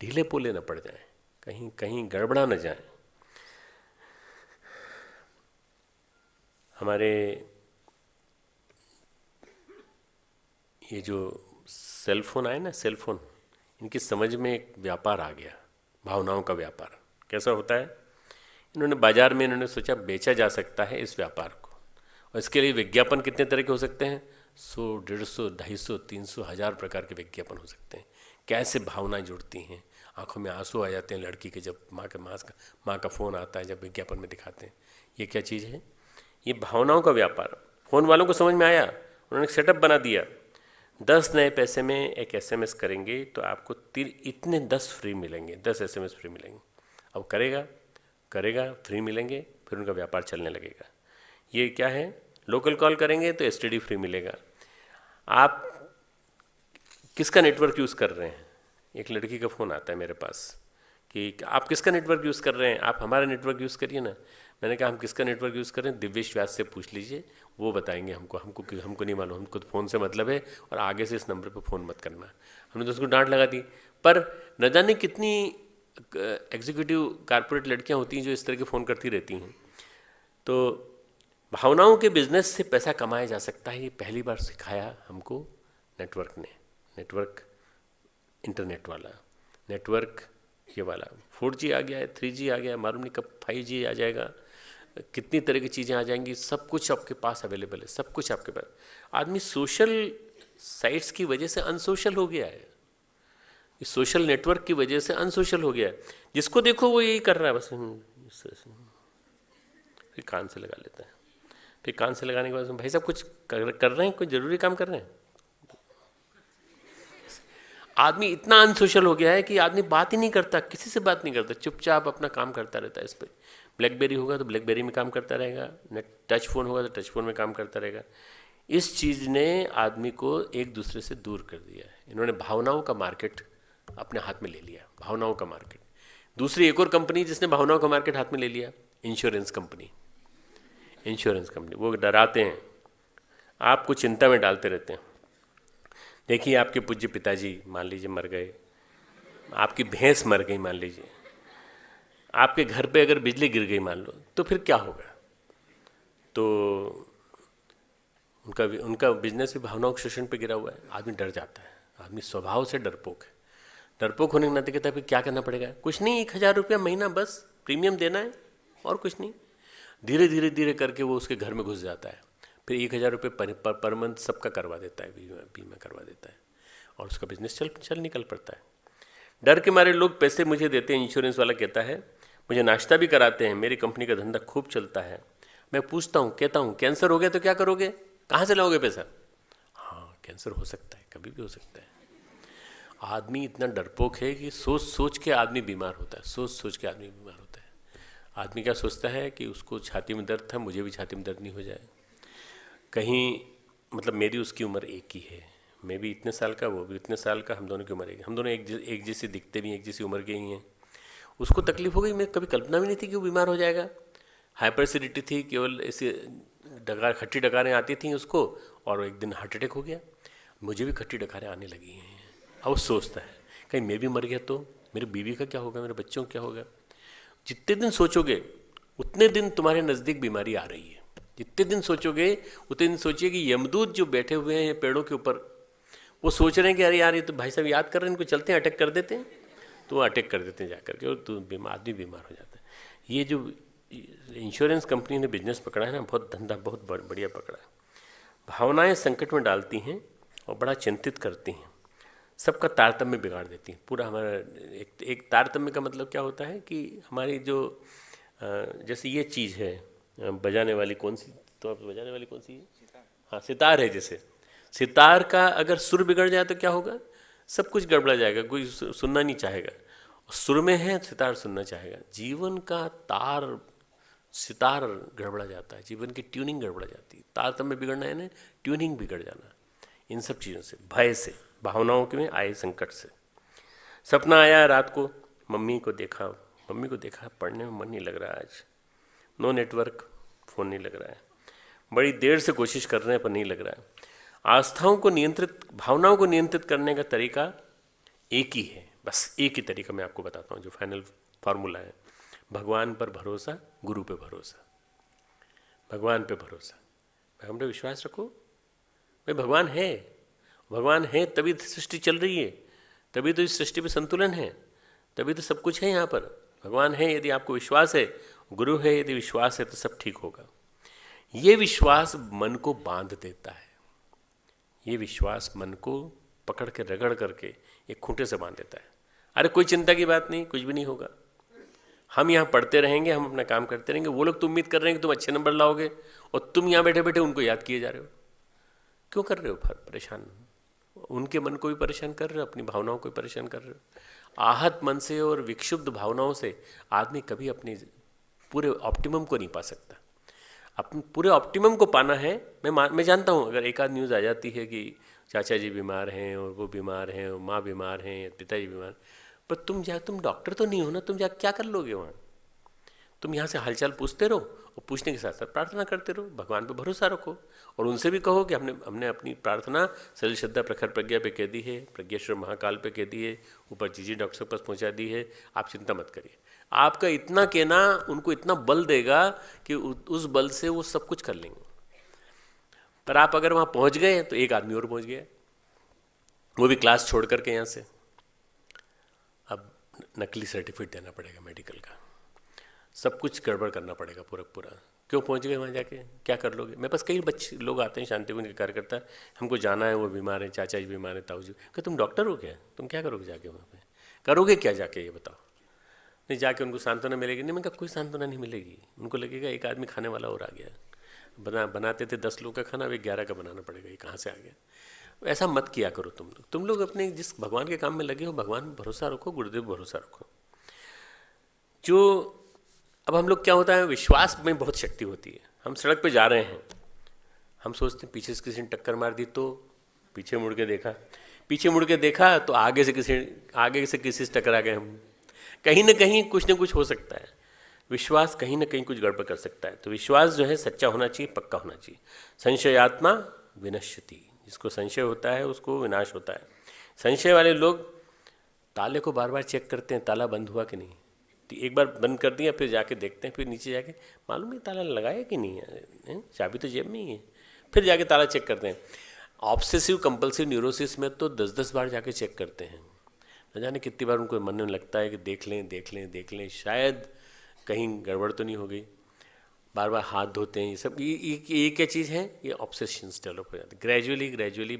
ढीले पोले न पड़ जाएं कहीं कहीं गड़बड़ा न जाएं हमारे ये जो सेलफोन आए ना सेलफोन इनकी समझ में एक व्यापार आ गया भावनाओं का व्यापार कैसा होता है इन्होंने बाजार में इन्होंने सोचा बेचा जा सकता है इस व्यापार को और इसके लिए विज्ञापन कितने तरह के हो सकते हैं सौ डेढ़ सौ ढाई सौ तीन सौ हज़ार प्रकार के विज्ञापन हो सकते हैं कैसे भावनाएं जुड़ती हैं आंखों में आंसू आ जाते हैं लड़की के जब माँ के माँ का माँ का फ़ोन आता है जब विज्ञापन में दिखाते हैं ये क्या चीज़ है ये भावनाओं का व्यापार फ़ोन वालों को समझ में आया उन्होंने सेटअप बना दिया दस नए पैसे में एक एसएमएस करेंगे तो आपको तीन इतने दस फ्री मिलेंगे दस एसएमएस फ्री मिलेंगे अब करेगा करेगा फ्री मिलेंगे फिर उनका व्यापार चलने लगेगा ये क्या है लोकल कॉल करेंगे तो एस फ्री मिलेगा आप किसका नेटवर्क यूज़ कर रहे हैं एक लड़की का फ़ोन आता है मेरे पास कि आप किसका नेटवर्क यूज़ कर रहे हैं आप हमारा नेटवर्क यूज़ करिए ना मैंने कहा हम किसका नेटवर्क यूज़ करें दिव्यश व्यास से पूछ लीजिए वो बताएंगे हमको हमको हमको नहीं मालूम हमको तो फ़ोन से मतलब है और आगे से इस नंबर पर फ़ोन मत करना हमने तो उसको डांट लगा दी पर न जाने कितनी एग्जीक्यूटिव कारपोरेट लड़कियाँ होती हैं जो इस तरह के फ़ोन करती रहती हैं तो भावनाओं के बिजनेस से पैसा कमाया जा सकता है ये पहली बार सिखाया हमको नेटवर्क ने नेटवर्क इंटरनेट वाला नेटवर्क ये वाला फोर जी आ गया है थ्री जी आ गया है मालूम नहीं कब फाइव जी आ जाएगा कितनी तरह की चीज़ें आ जाएंगी सब कुछ आपके पास अवेलेबल है सब कुछ आपके पास आदमी सोशल साइट्स की वजह से अनसोशल हो गया है इस सोशल नेटवर्क की वजह से अनसोशल हो गया है जिसको देखो वो यही कर रहा है बस फिर कान से लगा लेता है फिर कान से लगाने के बाद भाई साहब कुछ कर, कर रहे हैं कोई ज़रूरी काम कर रहे हैं आदमी इतना अनसोशल हो गया है कि आदमी बात ही नहीं करता किसी से बात नहीं करता चुपचाप अपना काम करता रहता है इस पर ब्लैकबेरी होगा तो ब्लैकबेरी में काम करता रहेगा न टच फ़ोन होगा तो टच फ़ोन में काम करता रहेगा इस चीज़ ने आदमी को एक दूसरे से दूर कर दिया है इन्होंने भावनाओं का मार्केट अपने हाथ में ले लिया भावनाओं का मार्केट दूसरी एक और कंपनी जिसने भावनाओं का मार्केट हाथ में ले लिया इंश्योरेंस कंपनी इंश्योरेंस कंपनी वो डराते हैं आपको चिंता में डालते रहते हैं देखिए आपके पूज्य पिताजी मान लीजिए मर गए आपकी भैंस मर गई मान लीजिए आपके घर पे अगर बिजली गिर गई मान लो तो फिर क्या होगा तो उनका उनका बिजनेस भी भावनाओं के शोषण पे गिरा हुआ है आदमी डर जाता है आदमी स्वभाव से डरपोक है डरपोक होने के नाते कहता है फिर क्या करना पड़ेगा कुछ नहीं एक हज़ार रुपया महीना बस प्रीमियम देना है और कुछ नहीं धीरे धीरे धीरे करके वो उसके घर में घुस जाता है फिर एक हज़ार रुपये पर, पर, पर मंथ सबका करवा देता है बीमा बीमा करवा देता है और उसका बिजनेस चल चल निकल पड़ता है डर के मारे लोग पैसे मुझे देते हैं इंश्योरेंस वाला कहता है मुझे नाश्ता भी कराते हैं मेरी कंपनी का धंधा खूब चलता है मैं पूछता हूँ कहता हूँ कैंसर हो गया तो क्या करोगे कहाँ से लाओगे पैसा हाँ कैंसर हो सकता है कभी भी हो सकता है आदमी इतना डरपोक है कि सोच सोच के आदमी बीमार होता है सोच सोच के आदमी बीमार होता है आदमी क्या सोचता है कि उसको छाती में दर्द था मुझे भी छाती में दर्द नहीं हो जाए कहीं मतलब मेरी उसकी उम्र एक ही है मैं भी इतने साल का वो भी इतने साल का हम दोनों की उम्र एक हम दोनों एक एक जैसे दिखते भी हैं एक जैसी उम्र के ही हैं उसको तकलीफ हो गई मैं कभी कल्पना भी नहीं थी कि वो बीमार हो जाएगा हाइपर एसिडिटी थी केवल ऐसी डकार खट्टी डकारें आती थी उसको और एक दिन हार्ट अटैक हो गया मुझे भी खट्टी डकारें आने लगी हैं अब वो सोचता है कहीं मैं भी मर गया तो मेरी बीवी का क्या होगा मेरे बच्चों का क्या होगा जितने दिन सोचोगे उतने दिन तुम्हारे नज़दीक बीमारी आ रही है जितने दिन सोचोगे उतने दिन सोचिए कि यमदूत जो बैठे हुए हैं पेड़ों के ऊपर वो सोच रहे हैं कि अरे यार ये तो भाई साहब याद कर रहे हैं इनको चलते हैं अटैक कर देते हैं तो वो अटैक कर देते हैं जा करके और तो बीमार आदमी बीमार हो जाता है ये जो इंश्योरेंस कंपनी ने बिजनेस पकड़ा है ना बहुत धंधा बहुत बढ़िया पकड़ा है भावनाएं संकट में डालती हैं और बड़ा चिंतित करती हैं सबका तारतम्य बिगाड़ देती हैं पूरा हमारा एक एक तारतम्य का मतलब क्या होता है कि हमारी जो जैसे ये चीज़ है बजाने वाली कौन सी तो आप बजाने वाली कौन सी है हाँ सितार है जैसे सितार का अगर सुर बिगड़ जाए तो क्या होगा सब कुछ गड़बड़ा जाएगा कोई सुनना नहीं चाहेगा सुर में है सितार सुनना चाहेगा जीवन का तार सितार गड़बड़ा जाता है जीवन की ट्यूनिंग गड़बड़ा जाती है तार तब तो में बिगड़ना है ना ट्यूनिंग बिगड़ जाना इन सब चीज़ों से भय से भावनाओं के में आए संकट से सपना आया रात को मम्मी को देखा मम्मी को देखा पढ़ने में मन नहीं लग रहा आज नो नेटवर्क फ़ोन नहीं लग रहा है बड़ी देर से कोशिश कर रहे हैं पर नहीं लग रहा है आस्थाओं को नियंत्रित भावनाओं को नियंत्रित करने का तरीका एक ही है बस एक ही तरीका मैं आपको बताता हूँ जो फाइनल फार्मूला है भगवान पर भरोसा गुरु पे भरोसा भगवान पे भरोसा भगवान पे विश्वास रखो भाई भगवान है भगवान है तभी तो सृष्टि चल रही है तभी तो इस सृष्टि पे संतुलन है तभी तो सब कुछ है यहाँ पर भगवान है यदि आपको विश्वास है गुरु है यदि विश्वास है तो सब ठीक होगा ये विश्वास मन को बांध देता है ये विश्वास मन को पकड़ के रगड़ करके एक खूंटे से बांध देता है अरे कोई चिंता की बात नहीं कुछ भी नहीं होगा हम यहाँ पढ़ते रहेंगे हम अपना काम करते रहेंगे वो लोग तो उम्मीद कर रहे हैं कि तुम अच्छे नंबर लाओगे और तुम यहाँ बैठे बैठे उनको याद किए जा रहे हो क्यों कर रहे हो परेशान उनके मन को भी परेशान कर रहे हो अपनी भावनाओं को भी परेशान कर रहे हो आहत मन से और विक्षुब्ध भावनाओं से आदमी कभी अपनी पूरे ऑप्टिमम को नहीं पा सकता अपन पूरे ऑप्टिमम को पाना है मैं मैं जानता हूँ अगर एक आध न्यूज़ आ जाती है कि चाचा जी बीमार हैं और वो बीमार हैं और माँ बीमार हैं या पिताजी बीमार पर तुम जा तुम डॉक्टर तो नहीं हो ना तुम जा क्या कर लोगे वहाँ तुम यहाँ से हालचाल पूछते रहो और पूछने के साथ साथ प्रार्थना करते रहो भगवान पर भरोसा रखो और उनसे भी कहो कि हमने हमने अपनी प्रार्थना सरल श्रद्धा प्रखर प्रज्ञा पे कह दी है प्रज्ञेश्वर महाकाल पे कह दी है ऊपर जी जी डॉक्टर के पास पहुँचा दी है आप चिंता मत करिए आपका इतना कहना उनको इतना बल देगा कि उस बल से वो सब कुछ कर लेंगे पर आप अगर वहां पहुंच गए तो एक आदमी और पहुंच गया वो भी क्लास छोड़ करके यहाँ से अब नकली सर्टिफिकेट देना पड़ेगा मेडिकल का सब कुछ गड़बड़ करना पड़ेगा पूरा पूरा क्यों पहुंच गए वहां जाके क्या कर लोगे मेरे पास कई बच्चे लोग आते हैं शांति के कार्यकर्ता हमको जाना है वो बीमार है चाचा जी बीमार है ताऊ जी क्या तुम डॉक्टर हो क्या तुम क्या करोगे जाके वहाँ पे करोगे क्या जाके ये बताओ नहीं जाके उनको सांत्वना मिलेगी नहीं मैं कोई सांत्वना नहीं मिलेगी उनको लगेगा एक आदमी खाने वाला और आ गया बना बनाते थे दस लोग का खाना अभी ग्यारह का बनाना पड़ेगा ये कहाँ से आ गया ऐसा मत किया करो तुम लोग तुम लोग अपने जिस भगवान के काम में लगे हो भगवान भरोसा रखो गुरुदेव भरोसा रखो जो अब हम लोग क्या होता है विश्वास में बहुत शक्ति होती है हम सड़क पर जा रहे हैं हम सोचते हैं पीछे से किसी ने टक्कर मार दी तो पीछे मुड़ के देखा पीछे मुड़ के देखा तो आगे से किसी आगे से किसी से टकरा गए हम कहीं ना कहीं कुछ ना कुछ हो सकता है विश्वास कहीं ना कहीं कुछ गड़बड़ कर सकता है तो विश्वास जो है सच्चा होना चाहिए पक्का होना चाहिए संशयात्मा विनश्यति जिसको संशय होता है उसको विनाश होता है संशय वाले लोग ताले को बार बार चेक करते हैं ताला बंद हुआ कि नहीं तो एक बार बंद कर दिया फिर जाके देखते हैं फिर नीचे जाके मालूम है ताला लगाया कि नहीं है चाबी तो जेब में ही है फिर जाके ताला चेक करते हैं ऑब्सेसिव कंपल्सिव न्यूरोसिस में तो दस दस बार जाके चेक करते हैं न जाने कितनी बार उनको मन में लगता है कि देख लें देख लें देख लें शायद कहीं गड़बड़ तो नहीं हो गई बार बार हाथ धोते हैं ये सब ये ये, क्या चीज़ है ये ऑब्सेशंस डेवलप हो जाते हैं ग्रेजुअली ग्रेजुअली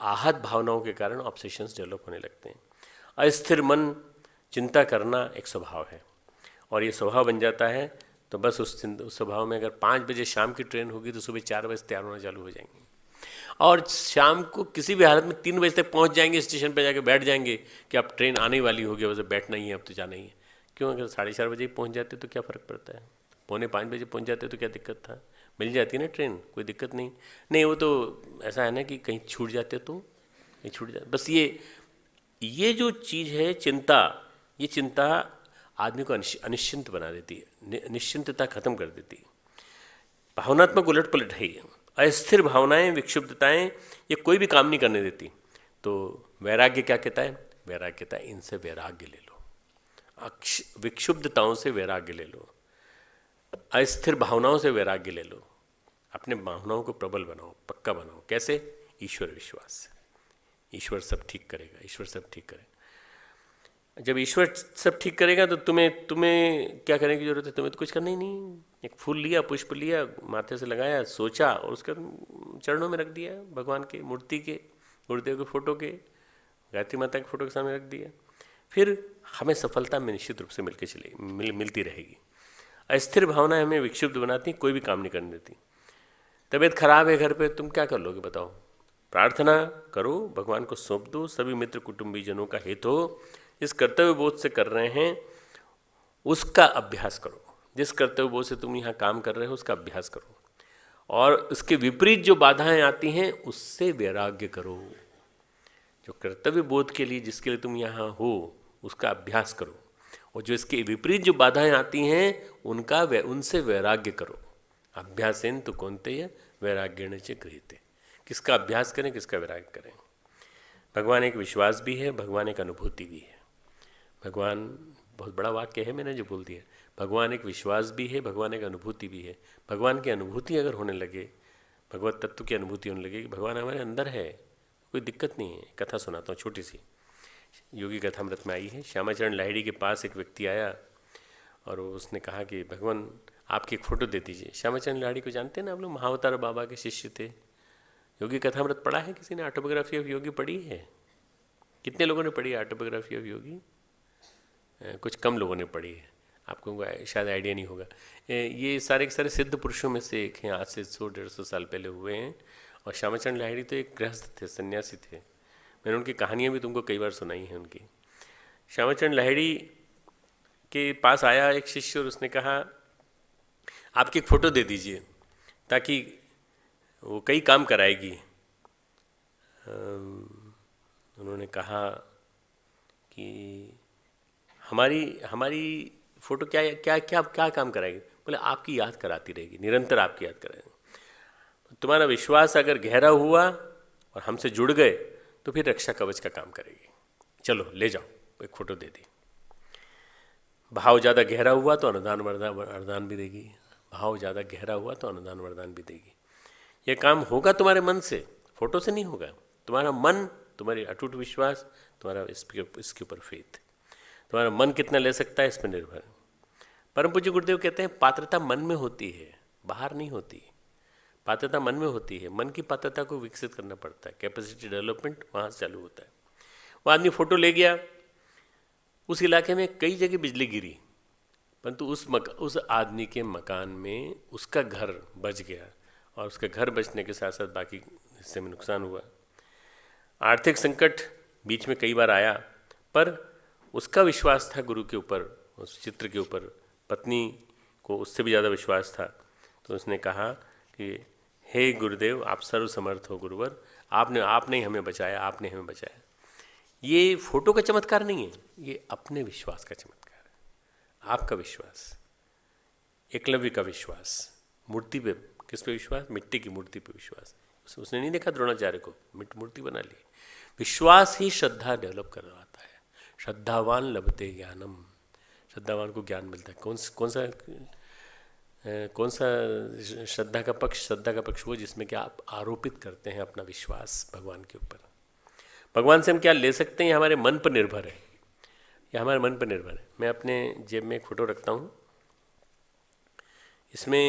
आहत भावनाओं के कारण ऑब्सेशंस डेवलप होने लगते हैं अस्थिर मन चिंता करना एक स्वभाव है और ये स्वभाव बन जाता है तो बस उस स्वभाव में अगर पाँच बजे शाम की ट्रेन होगी तो सुबह चार बजे तैयार होना चालू हो जाएंगे और शाम को किसी भी हालत में तीन बजे तक पहुंच जाएंगे स्टेशन पर जाके बैठ जाएंगे कि अब ट्रेन आने वाली होगी वैसे बैठना ही है अब तो जाना ही है क्यों अगर साढ़े चार बजे पहुँच जाते तो क्या फ़र्क पड़ता है पौने पाँच बजे पहुँच जाते तो क्या दिक्कत था मिल जाती है ना ट्रेन कोई दिक्कत नहीं नहीं वो तो ऐसा है ना कि कहीं छूट जाते तो कहीं छूट जाते बस ये ये जो चीज़ है चिंता ये चिंता आदमी को अनिश्चिंत बना देती है निश्चिंतता ख़त्म कर देती है भावनात्मक उलट पलट है ये अस्थिर भावनाएं विक्षुब्धताएं ये कोई भी काम नहीं करने देती तो वैराग्य क्या कहता है वैराग्य कहता है इनसे वैराग्य ले लो अक्ष विक्षुब्धताओं से वैराग्य ले लो अस्थिर भावनाओं से वैराग्य ले लो अपने भावनाओं को प्रबल बनाओ पक्का बनाओ कैसे ईश्वर विश्वास ईश्वर सब ठीक करेगा ईश्वर सब ठीक करेगा जब ईश्वर सब ठीक करेगा तो तुम्हें तुम्हें क्या करने की जरूरत है तुम्हें तो कुछ करना ही नहीं एक फूल लिया पुष्प लिया माथे से लगाया सोचा और उसके चरणों में रख दिया भगवान के मूर्ति के गुरुदेव के फोटो के गायत्री माता के फोटो के सामने रख दिया फिर हमें सफलता में निश्चित रूप से मिलकर चले मिल मिलती रहेगी अस्थिर भावनाएं हमें विक्षुब्ध बनाती कोई भी काम नहीं करने देती तबीयत खराब है घर पे तुम क्या कर लोगे बताओ प्रार्थना करो भगवान को सौंप दो सभी मित्र कुटुंबीजनों का हित हो जिस कर्तव्य बोध से कर रहे हैं उसका अभ्यास करो जिस कर्तव्य बोध से तुम यहाँ काम कर रहे हो उसका अभ्यास करो और उसके विपरीत जो बाधाएं आती हैं उससे वैराग्य करो जो कर्तव्य बोध के लिए जिसके लिए तुम यहाँ हो उसका अभ्यास करो और जो इसके विपरीत जो बाधाएं आती हैं उनका वे, उनसे वैराग्य करो इन तो कौनते वैराग्यण से गृहते किसका अभ्यास करें किसका वैराग्य करें भगवान एक विश्वास भी है भगवान एक अनुभूति भी है भगवान बहुत बड़ा वाक्य है मैंने जो बोल दिया भगवान एक विश्वास भी है भगवान एक अनुभूति भी है भगवान की अनुभूति अगर होने लगे भगवत तत्व की अनुभूति होने लगे कि भगवान हमारे अंदर है कोई दिक्कत नहीं है कथा सुनाता हूँ छोटी सी योगी मृत में आई है श्यामाचरण लाहिड़ी के पास एक व्यक्ति आया और उसने कहा कि भगवान आपकी एक फ़ोटो दे दीजिए श्यामाचरण लाहिड़ी को जानते हैं ना आप लोग महावतार बाबा के शिष्य थे योगी कथामृत पढ़ा है किसी ने ऑटोबोग्राफी ऑफ योगी पढ़ी है कितने लोगों ने पढ़ी ऑटोबोग्राफी ऑफ योगी कुछ कम लोगों ने पढ़ी है आपको शायद आइडिया नहीं होगा ये सारे के सारे सिद्ध पुरुषों में से एक हैं आज से सौ डेढ़ सौ साल पहले हुए हैं और श्यामाचरण लाहिड़ी तो एक गृहस्थ थे सन्यासी थे मैंने उनकी कहानियाँ भी तुमको कई बार सुनाई हैं उनकी श्यामाचरण लाहिड़ी के पास आया एक शिष्य और उसने कहा आपकी एक फ़ोटो दे दीजिए ताकि वो कई काम कराएगी उन्होंने कहा कि हमारी हमारी फ़ोटो क्या क्या क्या क्या काम कराएगी बोले आपकी याद कराती रहेगी निरंतर आपकी याद कराएगी तुम्हारा विश्वास अगर गहरा हुआ और हमसे जुड़ गए तो फिर रक्षा कवच का काम करेगी चलो ले जाओ एक फ़ोटो दे दी भाव ज़्यादा गहरा हुआ तो अनुदान वरदान वरदान भी देगी भाव ज़्यादा गहरा हुआ तो अनुदान वरदान भी देगी यह काम होगा तुम्हारे मन से फोटो से नहीं होगा तुम्हारा मन तुम्हारी अटूट विश्वास तुम्हारा इसके इसके ऊपर फेथ तुम्हारा मन कितना ले सकता है इस पर निर्भर परम पूज्य गुरुदेव कहते हैं पात्रता मन में होती है बाहर नहीं होती पात्रता मन में होती है मन की पात्रता को विकसित करना पड़ता है कैपेसिटी डेवलपमेंट वहाँ से चालू होता है वो आदमी फ़ोटो ले गया उस इलाके में कई जगह बिजली गिरी परंतु उस मक उस आदमी के मकान में उसका घर बच गया और उसका घर बचने के साथ साथ बाकी हिस्से में नुकसान हुआ आर्थिक संकट बीच में कई बार आया पर उसका विश्वास था गुरु के ऊपर उस चित्र के ऊपर पत्नी को उससे भी ज़्यादा विश्वास था तो उसने कहा कि हे गुरुदेव आप सर्वसमर्थ हो गुरुवर आपने आपने ही हमें बचाया आपने हमें बचाया ये फोटो का चमत्कार नहीं है ये अपने विश्वास का चमत्कार है आपका विश्वास एकलव्य का विश्वास मूर्ति पे किस पे विश्वास मिट्टी की मूर्ति पे विश्वास उसने नहीं देखा द्रोणाचार्य को मिट मूर्ति बना ली विश्वास ही श्रद्धा डेवलप करवाता है श्रद्धावान लभते ज्ञानम श्रद्धावान को ज्ञान मिलता है कौन कौन सा कौन सा श्रद्धा का पक्ष श्रद्धा का पक्ष वो जिसमें कि आप आरोपित करते हैं अपना विश्वास भगवान के ऊपर भगवान से हम क्या ले सकते हैं ये हमारे मन पर निर्भर है यह हमारे मन पर निर्भर है मैं अपने जेब में एक फ़ोटो रखता हूँ इसमें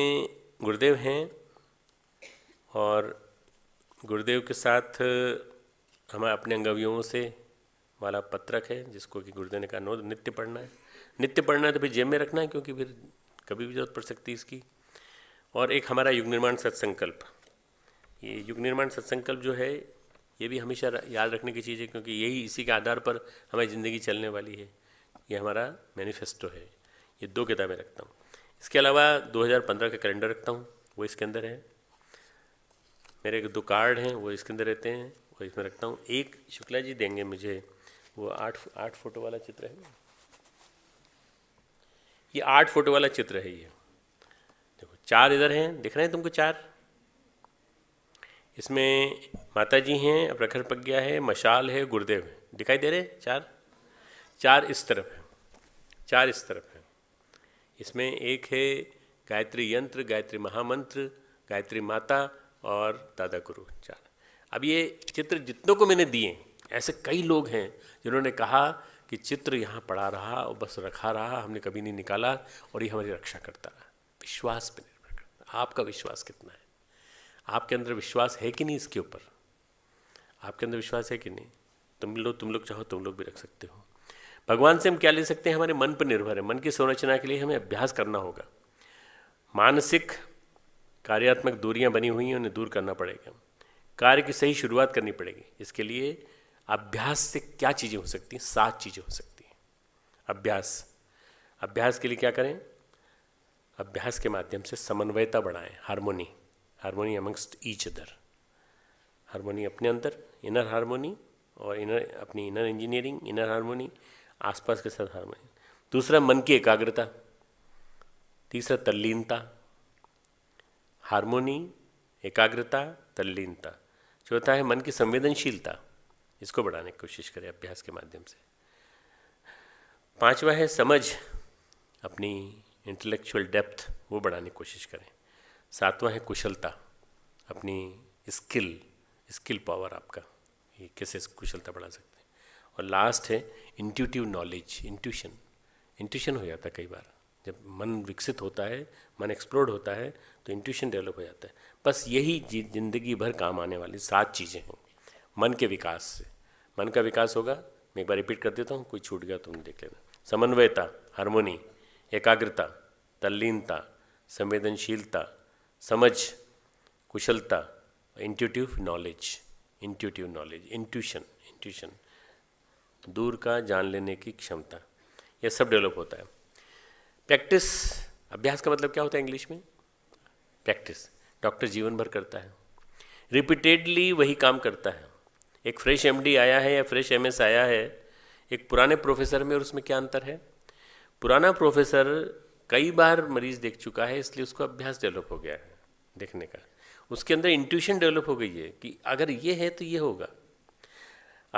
गुरुदेव हैं और गुरुदेव के साथ हमारे अपने अंगवियों से वाला पत्रक है जिसको कि गुरुदेव ने कहा नो नित्य पढ़ना है नित्य पढ़ना है तो फिर जेब में रखना है क्योंकि फिर कभी भी जरूरत पड़ सकती है इसकी और एक हमारा युग निर्माण सत्संकल्प ये युग निर्माण सत्संकल्प जो है ये भी हमेशा याद रखने की चीज़ है क्योंकि यही इसी के आधार पर हमारी ज़िंदगी चलने वाली है ये हमारा मैनिफेस्टो है ये दो किताबें रखता हूँ इसके अलावा 2015 का कैलेंडर रखता हूँ वो इसके अंदर है मेरे दो कार्ड हैं वो इसके अंदर रहते हैं वो इसमें रखता हूँ एक शुक्ला जी देंगे मुझे वो आठ आठ फोटो वाला चित्र है ये आठ फोटो वाला चित्र है ये देखो चार इधर हैं दिख रहे हैं तुमको चार इसमें माता जी हैं प्रखर प्रज्ञा है मशाल है गुरुदेव है दिखाई दे रहे चार चार इस तरफ है चार इस तरफ है इसमें एक है गायत्री यंत्र गायत्री महामंत्र गायत्री माता और दादा गुरु चार अब ये चित्र जितनों को मैंने दिए ऐसे कई लोग हैं जिन्होंने कहा कि चित्र यहाँ पड़ा रहा और बस रखा रहा हमने कभी नहीं निकाला और ये हमारी रक्षा करता रहा विश्वास पर निर्भर करता आपका विश्वास कितना है आपके अंदर विश्वास है कि नहीं इसके ऊपर आपके अंदर विश्वास है कि नहीं तुम लोग तुम लोग चाहो तुम लोग भी रख सकते हो भगवान से हम क्या ले सकते हैं हमारे मन पर निर्भर है मन की संरचना के लिए हमें अभ्यास करना होगा मानसिक कार्यात्मक दूरियां बनी हुई हैं उन्हें दूर करना पड़ेगा कार्य की सही शुरुआत करनी पड़ेगी इसके लिए अभ्यास से क्या चीज़ें हो सकती हैं सात चीज़ें हो सकती हैं अभ्यास अभ्यास के लिए क्या करें अभ्यास के माध्यम से समन्वयता बढ़ाएं harmony harmony amongst each other harmony अपने अंदर इनर हारमोनी और इनर अपनी इनर इंजीनियरिंग इनर हारमोनी आसपास के साथ हारमोनी दूसरा मन की एकाग्रता तीसरा तल्लीनता हारमोनी एकाग्रता तल्लीनता चौथा है मन की संवेदनशीलता इसको बढ़ाने की कोशिश करें अभ्यास के माध्यम से पांचवा है समझ अपनी इंटेलेक्चुअल डेप्थ वो बढ़ाने की कोशिश करें सातवां है कुशलता अपनी स्किल स्किल पावर आपका ये कैसे कुशलता बढ़ा सकते हैं और लास्ट है इंट्यूटिव नॉलेज इंट्यूशन इंट्यूशन हो जाता है कई बार जब मन विकसित होता है मन एक्सप्लोर्ड होता है तो इंट्यूशन डेवलप हो जाता है बस यही जिंदगी भर काम आने वाली सात चीज़ें हैं मन के विकास से मन का विकास होगा मैं एक बार रिपीट कर देता हूँ कोई छूट गया तुम तो देख लेना समन्वयता हारमोनी एकाग्रता तल्लीनता संवेदनशीलता समझ कुशलता intuitive knowledge intuitive knowledge intuition intuition दूर का जान लेने की क्षमता यह सब डेवलप होता है प्रैक्टिस अभ्यास का मतलब क्या होता है इंग्लिश में प्रैक्टिस डॉक्टर जीवन भर करता है रिपीटेडली वही काम करता है एक फ्रेश एमडी आया है या फ्रेश एमएस आया है एक पुराने प्रोफेसर में और उसमें क्या अंतर है पुराना प्रोफेसर कई बार मरीज देख चुका है इसलिए उसको अभ्यास डेवलप हो गया है देखने का उसके अंदर इंट्यूशन डेवलप हो गई है कि अगर ये है तो ये होगा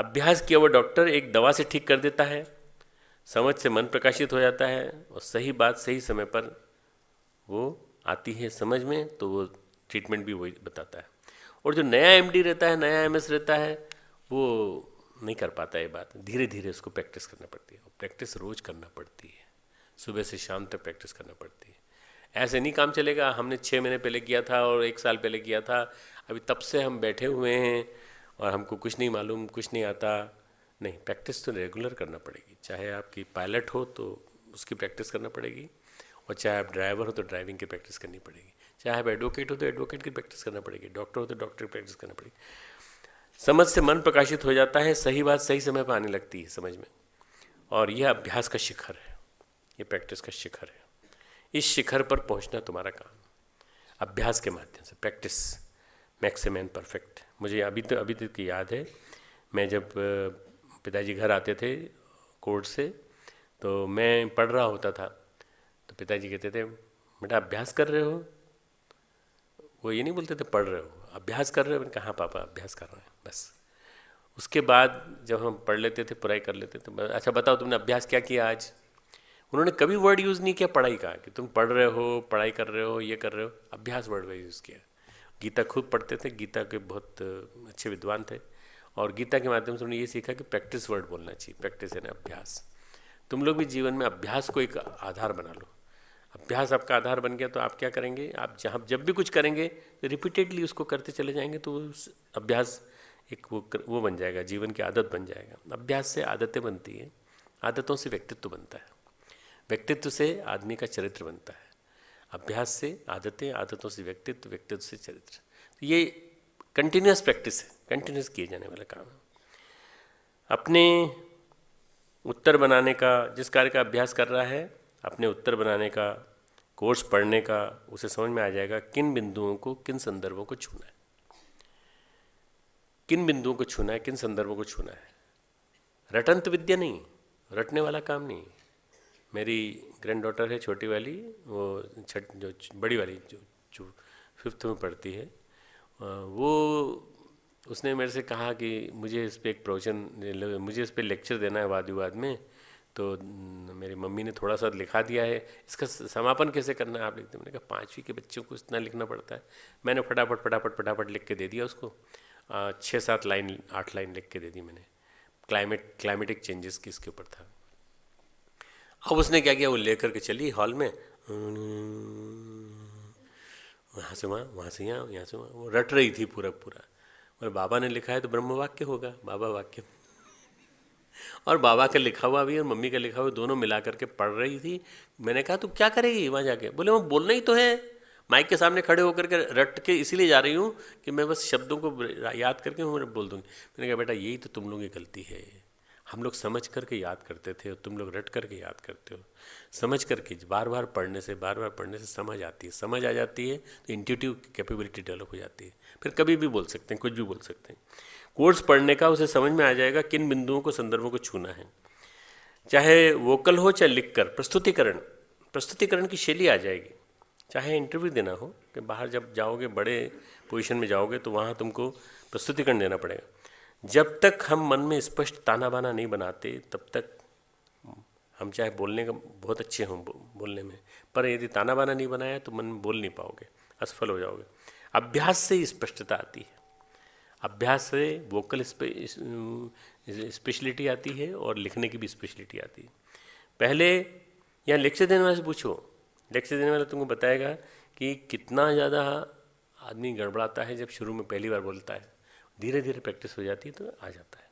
अभ्यास किया हुआ डॉक्टर एक दवा से ठीक कर देता है समझ से मन प्रकाशित हो जाता है और सही बात सही समय पर वो आती है समझ में तो वो ट्रीटमेंट भी वही बताता है और जो नया एमडी रहता है नया एमएस रहता है वो नहीं कर पाता ये बात धीरे धीरे उसको प्रैक्टिस करना पड़ती है प्रैक्टिस रोज़ करना पड़ती है सुबह से शाम तक प्रैक्टिस करना पड़ती है ऐसे नहीं काम चलेगा हमने छः महीने पहले किया था और एक साल पहले किया था अभी तब से हम बैठे हुए हैं और हमको कुछ नहीं मालूम कुछ नहीं आता नहीं प्रैक्टिस तो रेगुलर करना पड़ेगी चाहे आपकी पायलट हो तो उसकी प्रैक्टिस करना पड़ेगी और चाहे आप ड्राइवर हो तो ड्राइविंग की प्रैक्टिस करनी पड़ेगी चाहे आप एडवोकेट हो तो एडवोकेट की प्रैक्टिस करना पड़ेगी डॉक्टर हो तो डॉक्टर की प्रैक्टिस करना पड़ेगी समझ से मन प्रकाशित हो जाता है सही बात सही समय पर आने लगती है समझ में और यह अभ्यास का शिखर है ये प्रैक्टिस का शिखर है इस शिखर पर पहुंचना तुम्हारा काम अभ्यास के माध्यम से प्रैक्टिस मैक्सिम परफेक्ट मुझे अभी तो अभी तक की याद है मैं जब पिताजी घर आते थे कोर्ट से तो मैं पढ़ रहा होता था तो पिताजी कहते थे बेटा अभ्यास कर रहे हो वो ये नहीं बोलते थे पढ़ रहे हो अभ्यास कर रहे हो मैंने कहाँ पापा अभ्यास कर रहे हैं बस उसके बाद जब हम पढ़ लेते थे पढ़ाई कर लेते थे अच्छा बताओ तुमने अभ्यास क्या किया आज उन्होंने कभी वर्ड यूज़ नहीं किया पढ़ाई का कि तुम पढ़ रहे हो पढ़ाई कर रहे हो ये कर रहे हो अभ्यास वर्ड का यूज़ किया गीता खुद पढ़ते थे गीता के बहुत अच्छे विद्वान थे और गीता के माध्यम से उन्होंने ये सीखा कि प्रैक्टिस वर्ड बोलना चाहिए प्रैक्टिस यानी अभ्यास तुम लोग भी जीवन में अभ्यास को एक आधार बना लो अभ्यास आपका आधार बन गया तो आप क्या करेंगे आप जहाँ जब भी कुछ करेंगे रिपीटेडली तो उसको करते चले जाएंगे तो उस अभ्यास एक वो वो बन जाएगा जीवन की आदत बन जाएगा अभ्यास से आदतें बनती हैं आदतों से व्यक्तित्व बनता है व्यक्तित्व से आदमी का चरित्र बनता है अभ्यास से आदतें आदतों से व्यक्तित्व व्यक्तित्व से चरित्र तो ये कंटिन्यूस प्रैक्टिस है कंटिन्यूस किए जाने वाला काम है अपने उत्तर बनाने का जिस कार्य का अभ्यास कर रहा है अपने उत्तर बनाने का कोर्स पढ़ने का उसे समझ में आ जाएगा किन बिंदुओं को किन संदर्भों को छूना है किन बिंदुओं को छूना है किन संदर्भों को छूना है रटंत तो विद्या नहीं रटने वाला काम नहीं मेरी ग्रैंड डॉटर है छोटी वाली वो छठ जो बड़ी वाली जो जो फिफ्थ में पढ़ती है वो उसने मेरे से कहा कि मुझे इस पर एक प्रवचन मुझे इस पर लेक्चर देना है वाद विवाद में तो मेरी मम्मी ने थोड़ा सा लिखा दिया है इसका समापन कैसे करना है आप लिखते मैंने कहा पाँचवीं के बच्चों को इतना लिखना पड़ता है मैंने फटाफट फटाफट फटाफट लिख के दे दिया उसको छः सात लाइन आठ लाइन लिख के दे दी मैंने क्लाइमेट क्लाइमेटिक चेंजेस की इसके ऊपर था अब उसने क्या किया वो लेकर के चली हॉल में वहाँ से वहाँ वहाँ से यहाँ यहाँ से वहाँ वो रट रही थी पूरा पूरा और बाबा ने लिखा है तो ब्रह्म वाक्य होगा बाबा वाक्य और बाबा का लिखा हुआ भी और मम्मी का लिखा हुआ दोनों मिला करके पढ़ रही थी मैंने कहा तू क्या करेगी वहाँ जाके बोले वो बोलना ही तो है माइक के सामने खड़े होकर के रट के इसीलिए जा रही हूँ कि मैं बस शब्दों को याद करके मैं बोल दूँगी मैंने कहा बेटा यही तो तुम लोगों की गलती है हम लोग समझ करके याद करते थे और तुम लोग रट करके याद करते हो समझ करके बार बार पढ़ने से बार बार पढ़ने से समझ आती है समझ आ जाती है तो इंट्यूटिव कैपेबिलिटी डेवलप हो जाती है फिर कभी भी बोल सकते हैं कुछ भी बोल सकते हैं कोर्स पढ़ने का उसे समझ में आ जाएगा किन बिंदुओं को संदर्भों को छूना है चाहे वोकल हो चाहे लिख कर प्रस्तुतिकरण प्रस्तुतिकरण की शैली आ जाएगी चाहे इंटरव्यू देना हो कि बाहर जब जाओगे बड़े पोजीशन में जाओगे तो वहाँ तुमको प्रस्तुतिकरण देना पड़ेगा जब तक हम मन में स्पष्ट ताना बाना नहीं बनाते तब तक हम चाहे बोलने का बहुत अच्छे हों बोलने में पर यदि ताना बाना नहीं बनाया तो मन में बोल नहीं पाओगे असफल हो जाओगे अभ्यास से ही स्पष्टता आती है अभ्यास से वोकल स्पेशलिटी आती है और लिखने की भी स्पेशलिटी आती है पहले या लेक्चर देने वाले से पूछो लेक्चर देने वाला तुमको बताएगा कि कितना ज़्यादा आदमी गड़बड़ाता है जब शुरू में पहली बार बोलता है धीरे धीरे प्रैक्टिस हो जाती है तो आ जाता है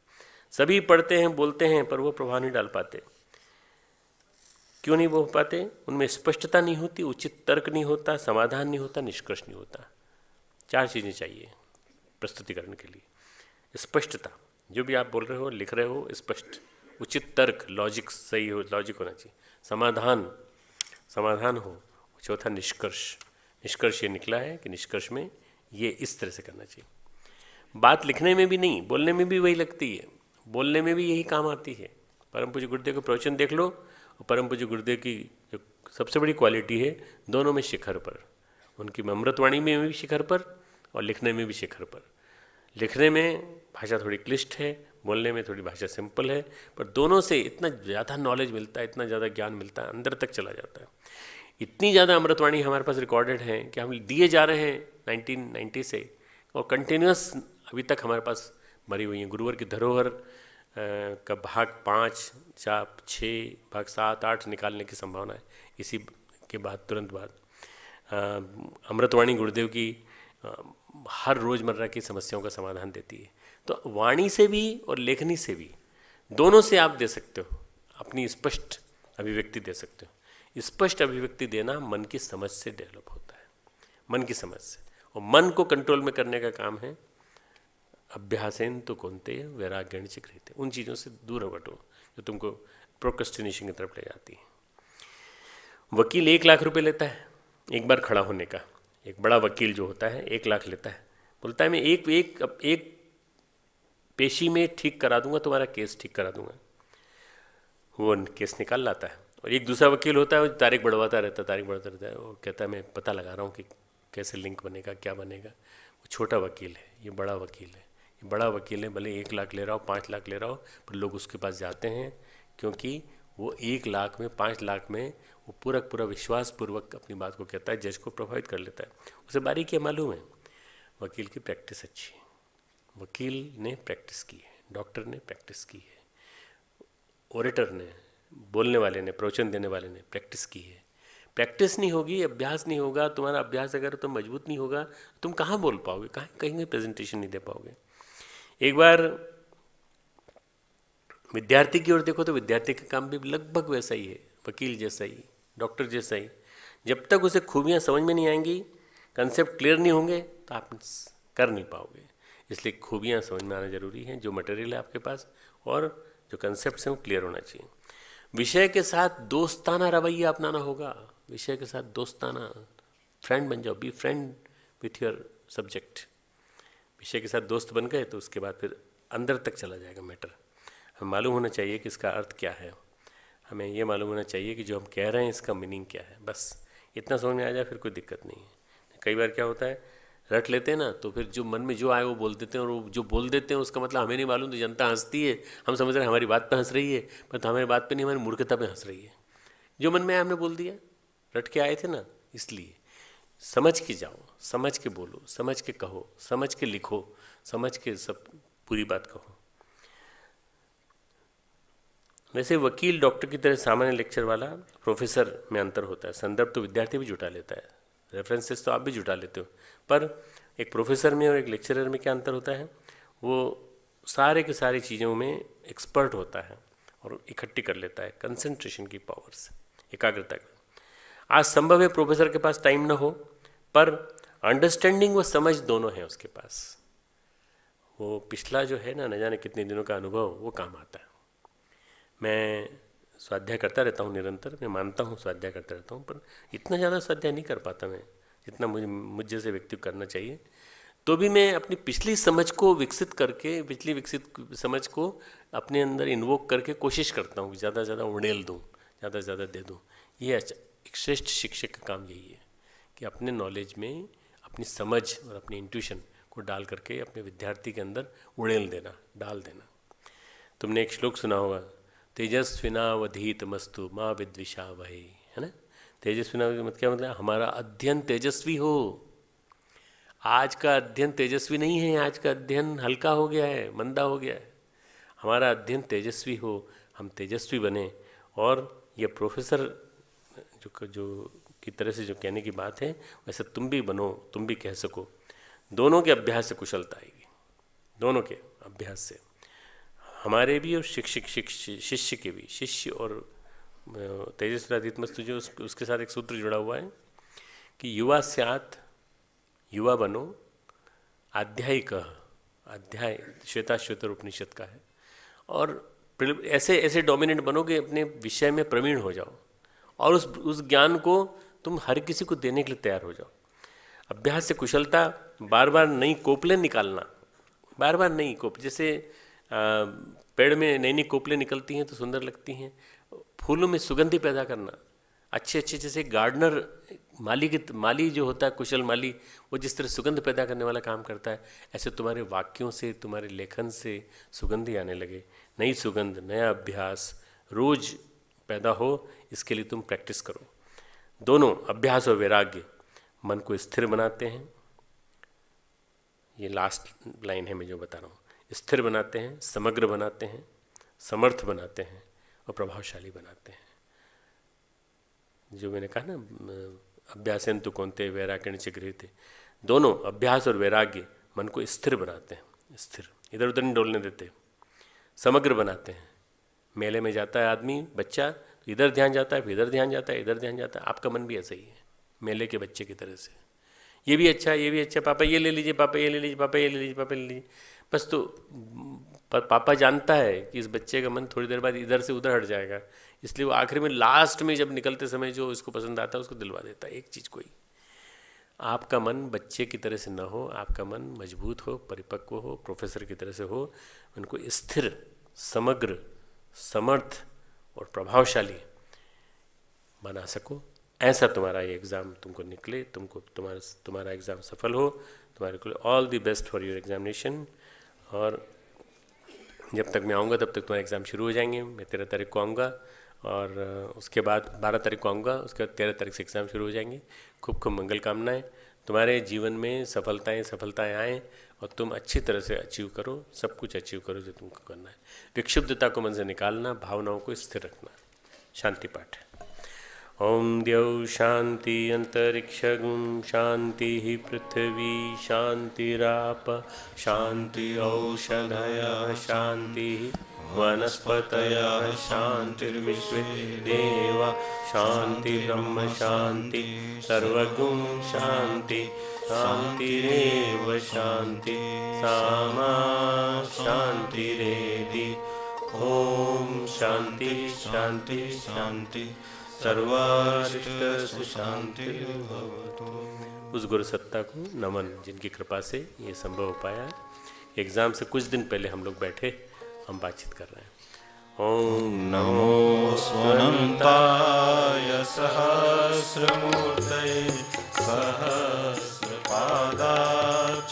सभी पढ़ते हैं बोलते हैं पर वो प्रभाव नहीं डाल पाते क्यों नहीं बोल पाते उनमें स्पष्टता नहीं होती उचित तर्क नहीं होता समाधान नहीं होता निष्कर्ष नहीं होता चार चीज़ें चाहिए प्रस्तुतिकरण के लिए स्पष्टता जो भी आप बोल रहे हो लिख रहे हो स्पष्ट उचित तर्क लॉजिक सही हो लॉजिक होना चाहिए समाधान समाधान हो चौथा निष्कर्ष निष्कर्ष ये निकला है कि निष्कर्ष में ये इस तरह से करना चाहिए बात लिखने में भी नहीं बोलने में भी वही लगती है बोलने में भी यही काम आती है परम पूज्य गुरुदेव का प्रवचन देख लो और परम पूज्य गुरुदेव की जो सबसे बड़ी क्वालिटी है दोनों में शिखर पर उनकी अमृतवाणी में भी शिखर पर और लिखने में भी शिखर पर लिखने में भाषा थोड़ी क्लिष्ट है बोलने में थोड़ी भाषा सिंपल है पर दोनों से इतना ज़्यादा नॉलेज मिलता है इतना ज़्यादा ज्ञान मिलता है अंदर तक चला जाता है इतनी ज़्यादा अमृतवाणी हमारे पास रिकॉर्डेड है कि हम दिए जा रहे हैं 1990 से और कंटिन्यूस अभी तक हमारे पास भरी हुई हैं गुरुवर की धरोहर का भाग पाँच चाप छः भाग सात आठ निकालने की संभावना है इसी के बाद तुरंत बाद अमृतवाणी गुरुदेव की हर रोज़मर्रा की समस्याओं का समाधान देती है तो वाणी से भी और लेखनी से भी दोनों से आप दे सकते हो अपनी स्पष्ट अभिव्यक्ति दे सकते हो स्पष्ट अभिव्यक्ति देना मन की समझ से डेवलप होता है मन की समझ से और मन को कंट्रोल में करने का काम है अभ्यासेन तो कौनते वैराग्यण से रहते उन चीज़ों से दूर हटो जो तुमको प्रोकस्टिनेशन की तरफ ले जाती है वकील एक लाख रुपए लेता है एक बार खड़ा होने का एक बड़ा वकील जो होता है एक लाख लेता है बोलता है मैं एक एक एक पेशी में ठीक करा दूंगा तुम्हारा केस ठीक करा दूंगा वो केस निकाल लाता है और एक दूसरा वकील होता है वो तारीख बढ़वाता रहता है तारीख बढ़ाता रहता है वो कहता है मैं पता लगा रहा हूँ कि कैसे लिंक बनेगा क्या बनेगा वो छोटा वकील है ये बड़ा वकील है ये बड़ा वकील है भले एक लाख ले रहा हो पाँच लाख ले रहा हो पर लोग उसके पास जाते हैं क्योंकि वो एक लाख में पाँच लाख में वो पूरा पूरा विश्वासपूर्वक अपनी बात को कहता है जज को प्रभावित कर लेता है उसे बारीकियाँ मालूम है वकील की प्रैक्टिस अच्छी है वकील ने प्रैक्टिस की है डॉक्टर ने प्रैक्टिस की है ओरेटर ने बोलने वाले ने प्रवचन देने वाले ने प्रैक्टिस की है प्रैक्टिस नहीं होगी अभ्यास नहीं होगा तुम्हारा अभ्यास अगर तुम तो मजबूत नहीं होगा तुम कहाँ बोल पाओगे कहाँ कहीं कहीं प्रेजेंटेशन नहीं दे पाओगे एक बार विद्यार्थी की ओर देखो तो विद्यार्थी का काम भी लगभग वैसा ही है वकील जैसा ही डॉक्टर जैसा ही जब तक उसे खूबियाँ समझ में नहीं आएंगी कंसेप्ट क्लियर नहीं होंगे तो आप कर नहीं पाओगे इसलिए खूबियाँ समझ में आना जरूरी है जो मटेरियल है आपके पास और जो कंसेप्ट हैं वो क्लियर होना चाहिए विषय के साथ दोस्ताना रवैया अपनाना होगा विषय के साथ दोस्ताना फ्रेंड बन जाओ be friend with your subject विषय के साथ दोस्त बन गए तो उसके बाद फिर अंदर तक चला जाएगा मैटर हमें मालूम होना चाहिए कि इसका अर्थ क्या है हमें यह मालूम होना चाहिए कि जो हम कह रहे हैं इसका मीनिंग क्या है बस इतना समझ में आ जाए फिर कोई दिक्कत नहीं है कई बार क्या होता है रट लेते हैं ना तो फिर जो मन में जो आए वो बोल देते हैं और वो जो बोल देते हैं उसका मतलब हमें नहीं मालूम तो जनता हंसती है हम समझ रहे हैं हमारी बात पे हंस रही है पर तो हमारी बात पे नहीं हमारी मूर्खता पे हंस रही है जो मन में आया हमने बोल दिया रट के आए थे ना इसलिए समझ के जाओ समझ के बोलो समझ के कहो समझ के लिखो समझ के सब पूरी बात कहो वैसे वकील डॉक्टर की तरह सामान्य लेक्चर वाला प्रोफेसर में अंतर होता है संदर्भ तो विद्यार्थी भी जुटा लेता है रेफरेंसेस तो आप भी जुटा लेते हो पर एक प्रोफेसर में और एक लेक्चरर में क्या अंतर होता है वो सारे के सारे चीज़ों में एक्सपर्ट होता है और इकट्ठी कर लेता है कंसंट्रेशन की पावर से एकाग्रता की आज संभव है प्रोफेसर के पास टाइम ना हो पर अंडरस्टैंडिंग व समझ दोनों है उसके पास वो पिछला जो है ना न जाने कितने दिनों का अनुभव वो काम आता है मैं स्वाध्याय करता रहता हूँ निरंतर मैं मानता हूँ स्वाध्याय करता रहता हूँ पर इतना ज़्यादा स्वाध्याय नहीं कर पाता मैं जितना मुझे मुझ जैसे व्यक्ति करना चाहिए तो भी मैं अपनी पिछली समझ को विकसित करके पिछली विकसित समझ को अपने अंदर इन्वोक करके कोशिश करता हूँ ज़्यादा से ज़्यादा उड़ेल दूँ ज़्यादा से ज़्यादा दे दूँ ये अच्छा एक श्रेष्ठ शिक्षक का काम यही है कि अपने नॉलेज में अपनी समझ और अपनी इंट्यूशन को डाल करके अपने विद्यार्थी के अंदर उड़ेल देना डाल देना तुमने एक श्लोक सुना होगा मस्तु माँ विद्विषा वही तेजस्वी नाम मत क्या मतलब हमारा अध्ययन तेजस्वी हो आज का अध्ययन तेजस्वी नहीं है आज का अध्ययन हल्का हो गया है मंदा हो गया है हमारा अध्ययन तेजस्वी हो हम तेजस्वी बने और यह प्रोफेसर जो जो की तरह से जो कहने की बात है वैसे तुम भी बनो तुम भी कह सको दोनों के अभ्यास से कुशलता आएगी दोनों के अभ्यास से हमारे भी और शिक्षक शिक्ष शिष्य के भी शिष्य और तेजस्वी मस्तु जो उस, उसके साथ एक सूत्र जुड़ा हुआ है कि युवा स्यात युवा बनो अध्याय कह अध्याय श्वेत उपनिषद का है और ऐसे ऐसे डोमिनेंट कि अपने विषय में प्रवीण हो जाओ और उस उस ज्ञान को तुम हर किसी को देने के लिए तैयार हो जाओ अभ्यास से कुशलता बार बार नई कोपलें निकालना बार बार नई कोप जैसे आ, पेड़ में नई नई कोपलें निकलती हैं तो सुंदर लगती हैं फूलों में सुगंधि पैदा करना अच्छे अच्छे जैसे गार्डनर माली के माली जो होता है कुशल माली वो जिस तरह सुगंध पैदा करने वाला काम करता है ऐसे तुम्हारे वाक्यों से तुम्हारे लेखन से सुगंधी आने लगे नई सुगंध नया अभ्यास रोज पैदा हो इसके लिए तुम प्रैक्टिस करो दोनों अभ्यास और वैराग्य मन को स्थिर बनाते हैं ये लास्ट लाइन है मैं जो बता रहा हूँ स्थिर बनाते हैं समग्र बनाते हैं समर्थ बनाते हैं और प्रभावशाली बनाते हैं जो मैंने कहा ना कौन थे वैराग्य गृहते दोनों अभ्यास और वैराग्य मन को स्थिर बनाते हैं स्थिर इधर उधर नहीं डोलने देते समग्र बनाते हैं मेले में जाता है आदमी बच्चा इधर ध्यान जाता है फिर इधर ध्यान जाता है इधर ध्यान जाता है आपका मन भी ऐसा ही है मेले के बच्चे की तरह से ये भी अच्छा ये भी अच्छा पापा ये ले लीजिए पापा ये ले लीजिए पापा ये ले लीजिए पापा ले लीजिए बस तो पर पापा जानता है कि इस बच्चे का मन थोड़ी देर बाद इधर से उधर हट जाएगा इसलिए वो आखिर में लास्ट में जब निकलते समय जो इसको पसंद आता है उसको दिलवा देता है एक चीज़ कोई आपका मन बच्चे की तरह से न हो आपका मन मजबूत हो परिपक्व हो प्रोफेसर की तरह से हो उनको स्थिर समग्र समर्थ और प्रभावशाली बना सको ऐसा तुम्हारा ये एग्ज़ाम तुमको निकले तुमको तुम्हारा तुम्हारा एग्ज़ाम सफल हो तुम्हारे को all the best for your examination और जब तक मैं आऊँगा तब तक तुम्हारे एग्ज़ाम शुरू हो जाएंगे मैं तेरह तारीख को आऊँगा और उसके बाद बारह तारीख को आऊँगा उसके बाद तेरह तारीख से एग्ज़ाम शुरू हो जाएंगे खूब खूब मंगल कामनाएँ तुम्हारे जीवन में सफलताएं सफलताएं आएँ और तुम अच्छी तरह से अचीव करो सब कुछ अचीव करो जो तुमको करना है विक्षुब्धता को मन से निकालना भावनाओं को स्थिर रखना शांति पाठ ॐ द्यौ शान्ति अन्तरिक्षगुं शान्तिः पृथिवी शान्तिराप शान्ति औषधयः शांति वनस्पतयः शान्तिर्विश्वे देवा शांति सर्वगुण शांति शांति शान्तिरेव शान्ति सामा शान्तिरेधि शांति शांति शांति शान्ति उस गुरु सत्ता को नमन जिनकी कृपा से ये संभव हो पाया एग्ज़ाम से कुछ दिन पहले हम लोग बैठे हम बातचीत कर रहे हैं ओम नमो स्वनंताय सहस्रमूर्तये सहस्रपादाच